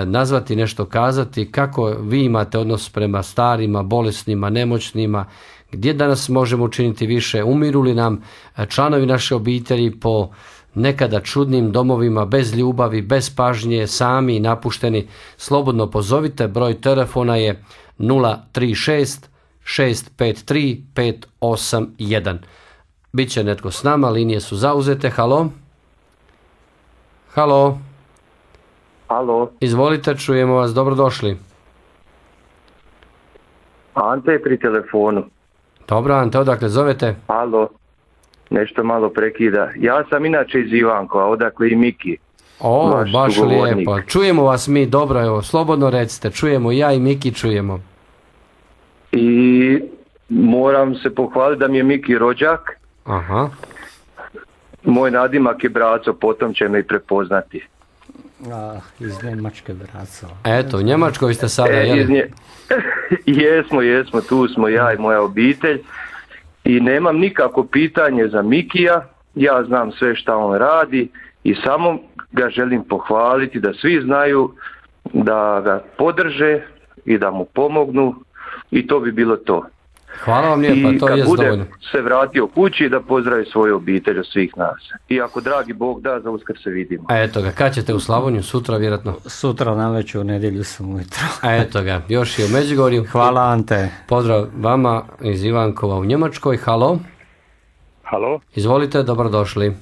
nazvati nešto kazati, kako vi imate odnos prema starima, bolesnima, nemoćnima, gdje danas možemo učiniti više, umiru li nam članovi naše obitelji po nekada čudnim domovima bez ljubavi, bez pažnje, sami i napušteni, slobodno pozovite, broj telefona je 036 653 581. Biće netko s nama, linije su zauzete, halo? Halo? Halo? Izvolite, čujemo vas, dobrodošli. Ante je pri telefonu. Dobro, Ante, odakle zovete? Halo? nešto malo prekida. Ja sam inače iz Ivankova, odakle i Miki. O, baš lijepo. Čujemo vas mi, dobro, evo, slobodno recite, čujemo, ja i Miki čujemo. I moram se pohvaliti da mi je Miki rođak. Aha. Moj nadimak je braco, potom će me i prepoznati. Ah, iz Njemačke braco. Eto, u Njemačkoj ste sada, e, jesmo, jesmo, tu smo ja i moja obitelj i nemam nikako pitanje za Mikija, ja znam sve šta on radi i samo ga želim pohvaliti da svi znaju da ga podrže i da mu pomognu i to bi bilo to. Hvala vam lijepa, to kad bude se vratio kući da pozdravi svoje obitelj od svih nas. I ako dragi Bog da, za uskr se vidimo. A eto ga, kad ćete u Slavonju? Sutra vjerojatno? Sutra na u nedjelju sam ujutro. A eto ga, još i u Međugorju. Hvala Ante. Pozdrav vama iz Ivankova u Njemačkoj. Halo. Halo. Izvolite, dobrodošli.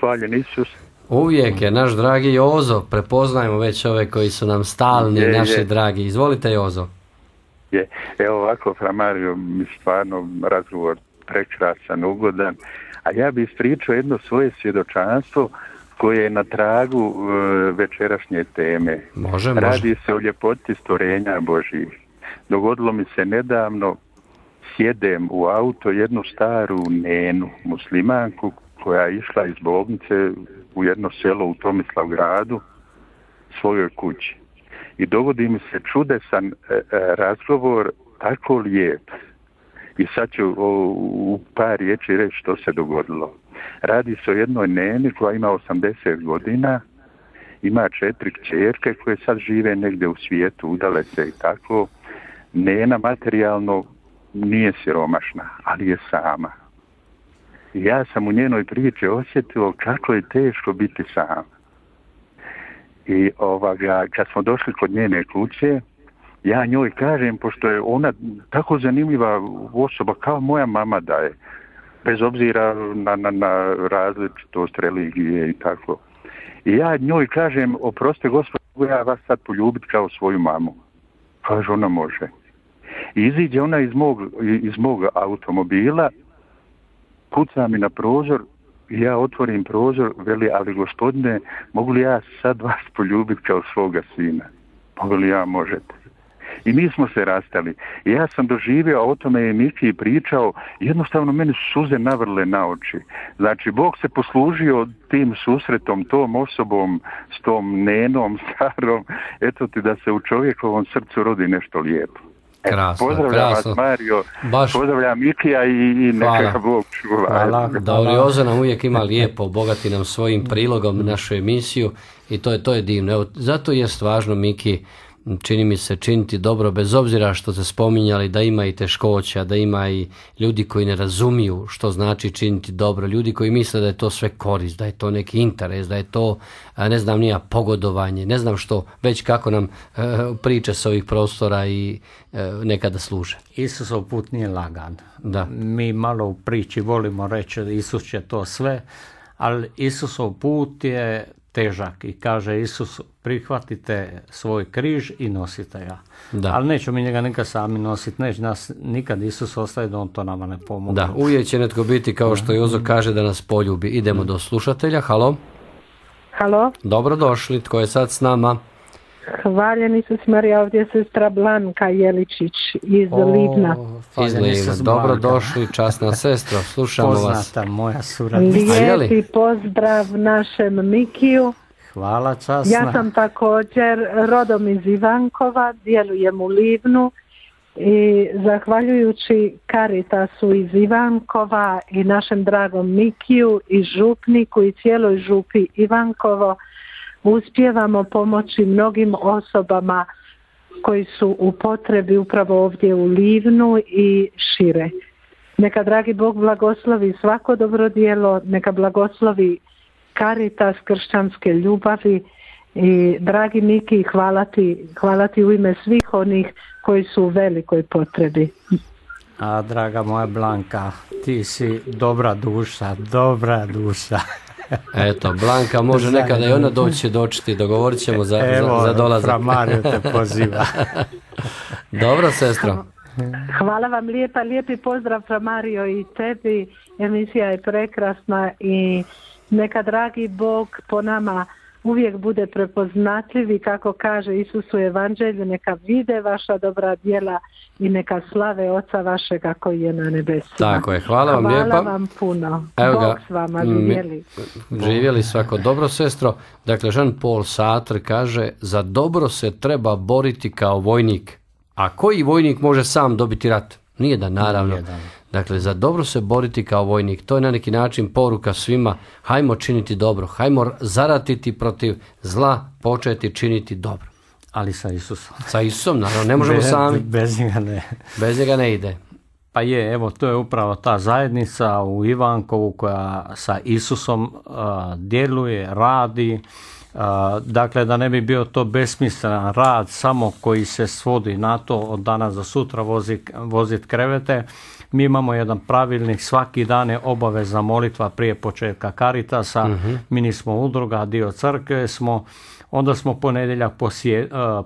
Hvaljen Isus. Uvijek je naš dragi Jozo, prepoznajmo već ove koji su nam stalni, naši dragi. Izvolite Jozo. Evo ovako, fra Mario, stvarno razgovor prekrasan, ugodan, a ja bih ispričao jedno svoje svjedočanstvo koje je na tragu e, večerašnje teme. Radi se o ljepoti stvorenja Božih. Dogodilo mi se nedavno, sjedem u auto jednu staru nenu, muslimanku, koja je išla iz bolnice u jedno selo u Tomislav gradu, svojoj kući i dogodi mi se čudesan e, e, razgovor tako lijep. I sad ću u par riječi reći što se dogodilo. Radi se o jednoj neni koja ima 80 godina, ima četiri kćerke koje sad žive negdje u svijetu, udale se i tako. Nena materijalno nije siromašna, ali je sama. Ja sam u njenoj priči osjetio kako je teško biti sama. I ovoga, kad smo došli kod njene kuće, ja njoj kažem, pošto je ona tako zanimljiva osoba kao moja mama da je, bez obzira na, na, na različitost religije i tako. I ja njoj kažem, oproste mogu ja vas sad poljubiti kao svoju mamu. Kaže, ona može. I iziđe ona iz mog, iz mog automobila, puca mi na prozor, ja otvorim prozor, veli, ali gospodine, mogu li ja sad vas poljubiti kao svoga sina? Mogu pa li ja možete. I mi smo se rastali. ja sam doživio, a o tome je Miki pričao, jednostavno meni suze navrle na oči. Znači, Bog se poslužio tim susretom, tom osobom, s tom nenom starom, eto ti da se u čovjekovom srcu rodi nešto lijepo. E, krasno, Pozdravljam krasno. vas Mario, Baš... pozdravljam Mikija i, i neka Bog čuva. Hvala, Daurioza nam uvijek ima lijepo, obogati nam svojim prilogom našu emisiju i to je, to je divno. Evo, zato je važno Miki čini mi se činiti dobro bez obzira što ste spominjali da ima i teškoća, da ima i ljudi koji ne razumiju što znači činiti dobro, ljudi koji misle da je to sve korist, da je to neki interes, da je to ne znam nija pogodovanje, ne znam što, već kako nam e, priče sa ovih prostora i e, nekada služe. Isusov put nije lagan. Da. Mi malo u priči volimo reći Isus će to sve, ali Isusov put je težak i kaže Isus prihvatite svoj križ i nosite ga. Da. Ali nećemo mi njega nikad sami nositi, neće nas nikad Isus ostaje da on to nama ne pomogne. Da, uvijek će netko biti kao što Jozo kaže da nas poljubi. Idemo do slušatelja, halo. Halo. Dobrodošli, tko je sad s nama? Hvala Isus Marija, ovdje je sestra Blanka Jeličić iz o, Livna. Iz Livna, dobrodošli, časna sestra, slušamo vas. Poznata moja suradnica. Lijepi pozdrav našem Mikiju Hvala časna. Ja sam također rodom iz Ivankova, djelujem u Livnu i zahvaljujući Karitasu iz Ivankova i našem dragom Mikiju i župniku i cijeloj župi Ivankovo uspjevamo pomoći mnogim osobama koji su u potrebi upravo ovdje u Livnu i šire. Neka dragi Bog blagoslovi svako dobro djelo, neka blagoslovi Karitas kršćanske ljubavi i dragi Miki hvala ti, u ime svih onih koji su u velikoj potrebi. A draga moja Blanka, ti si dobra duša, dobra duša. Eto, Blanka može nekada i ona doći dočiti, dogovorit ćemo za, Evo, za, za dolazak. Evo, Mario te poziva. Dobro, sestro. Hvala vam lijepa, lijepi pozdrav fra i tebi. Emisija je prekrasna i neka dragi Bog po nama uvijek bude prepoznatljiv i kako kaže Isus u Evanđelju, neka vide vaša dobra djela i neka slave Oca vašeg koji je na nebesima. Tako je, hvala vam lijepa. Hvala vam puno. Bog s vama mm, živjeli. Živjeli svako dobro, sestro. Dakle, Jean Paul Sartre kaže, za dobro se treba boriti kao vojnik. A koji vojnik može sam dobiti rat? nije da naravno. Dakle, za dobro se boriti kao vojnik, to je na neki način poruka svima, hajmo činiti dobro, hajmo zaratiti protiv zla, početi činiti dobro. Ali sa Isusom. Sa Isusom, naravno, ne možemo sami. Bez njega ne. Bez njega ide. Pa je, evo, to je upravo ta zajednica u Ivankovu koja sa Isusom djeluje, radi, dakle da ne bi bio to besmislen rad samo koji se svodi na to od danas do sutra voziti krevete, mi imamo jedan pravilnik, svaki dan je obavezna molitva prije početka karitasa, mhm. mi nismo udruga, dio crkve smo, onda smo ponedjeljak e,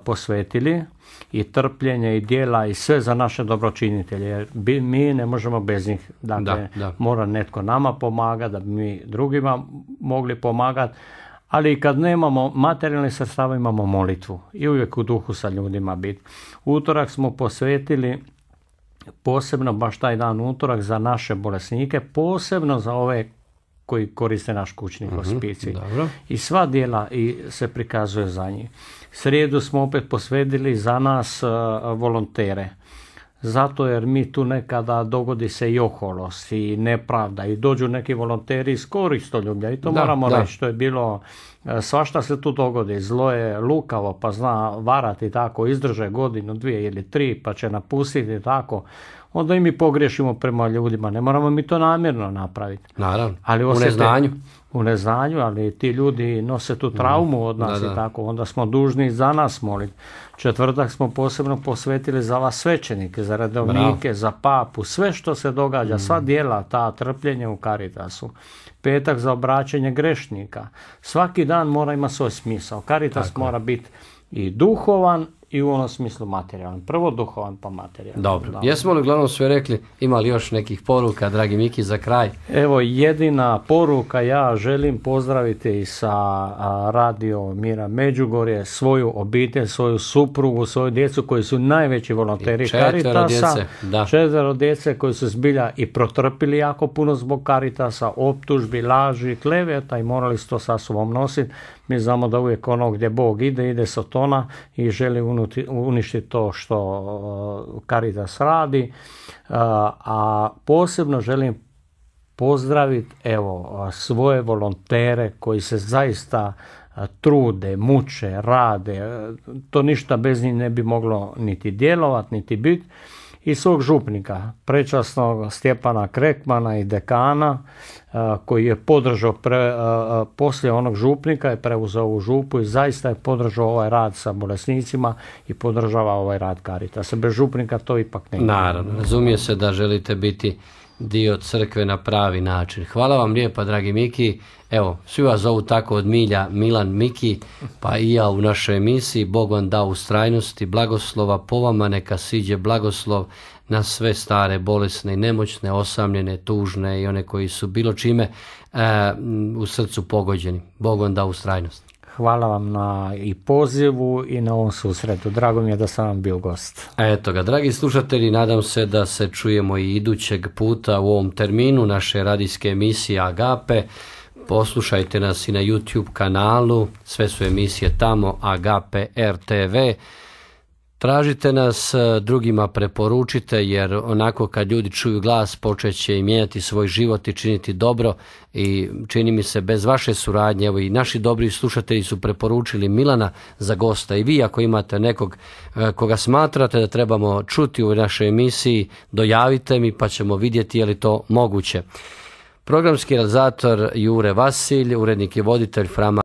posvetili i trpljenje i dijela i sve za naše dobročinitelje. Jer mi ne možemo bez njih. Dakle, da, mora netko nama pomagati, da bi mi drugima mogli pomagati. Ali kad nemamo materijalnih sredstava imamo molitvu i uvijek u duhu sa ljudima biti. Utorak smo posvetili posebno baš taj dan utorak za naše bolesnike, posebno za ove koji koriste naš kućni mhm, hospicij. I sva dijela i se prikazuje za njih. Srijedu smo opet posvedili za nas eh, volontere zato jer mi tu nekada dogodi se i oholost i nepravda i dođu neki volonteri iz koristoljublja i to moramo da. reći, to je bilo e, svašta se tu dogodi, zlo je lukavo pa zna varati tako, izdrže godinu, dvije ili tri pa će napustiti tako, onda i mi pogriješimo prema ljudima. Ne moramo mi to namjerno napraviti. Naravno, ali u neznanju. U neznanju, ali ti ljudi nose tu traumu mm. od nas i tako. Onda smo dužni za nas moliti. Četvrtak smo posebno posvetili za vas svećenike, za redovnike, za papu, sve što se događa, sva mm. dijela, ta trpljenje u Karitasu. Petak za obraćanje grešnika. Svaki dan mora imati svoj smisao. Karitas mora biti i duhovan, i u onom smislu materijalan. Prvo duhovan pa materijalno. Dobro. Jesmo li uglavnom sve rekli, ima li još nekih poruka, dragi Miki, za kraj? Evo, jedina poruka ja želim pozdraviti sa radio Mira Međugorje, svoju obitelj, svoju suprugu, svoju djecu koji su najveći volonteri četvero Karitasa. Djece, Četvero djece koji su zbilja i protrpili jako puno zbog Karitasa, optužbi, laži, kleveta i morali su to sa sobom nositi. Mi znamo da uvijek ono gdje Bog ide, ide Satona i želi uništiti to što uh, Caritas radi. Uh, a posebno želim pozdraviti evo, svoje volontere koji se zaista uh, trude, muče, rade. To ništa bez njih ne bi moglo niti djelovati, niti biti i svog župnika, prečasnog Stjepana Krekmana i dekana, e, koji je podržao e, e, poslije onog župnika, je preuzeo ovu župu i zaista je podržao ovaj rad sa bolesnicima i podržava ovaj rad Karita. Se bez župnika to ipak ne. Naravno, razumije se da želite biti dio crkve na pravi način. Hvala vam lijepa, dragi Miki. Evo, svi vas zovu tako od milja Milan Miki, pa i ja u našoj emisiji. Bog vam da strajnosti, blagoslova po vama, neka siđe blagoslov na sve stare, bolesne i nemoćne, osamljene, tužne i one koji su bilo čime e, u srcu pogođeni. Bog vam da strajnosti. Hvala vam na i pozivu i na ovom susretu. Drago mi je da sam vam bio gost. Eto ga, dragi slušatelji, nadam se da se čujemo i idućeg puta u ovom terminu naše radijske emisije Agape. Poslušajte nas i na YouTube kanalu, sve su emisije tamo, Agape RTV. Tražite nas, e, drugima preporučite jer onako kad ljudi čuju glas počeće i mijenjati svoj život i činiti dobro i čini mi se bez vaše suradnje, evo i naši dobri slušatelji su preporučili Milana za gosta i vi ako imate nekog e, koga smatrate da trebamo čuti u našoj emisiji, dojavite mi pa ćemo vidjeti je li to moguće. Programski realizator Jure Vasilj, urednik i voditelj Frama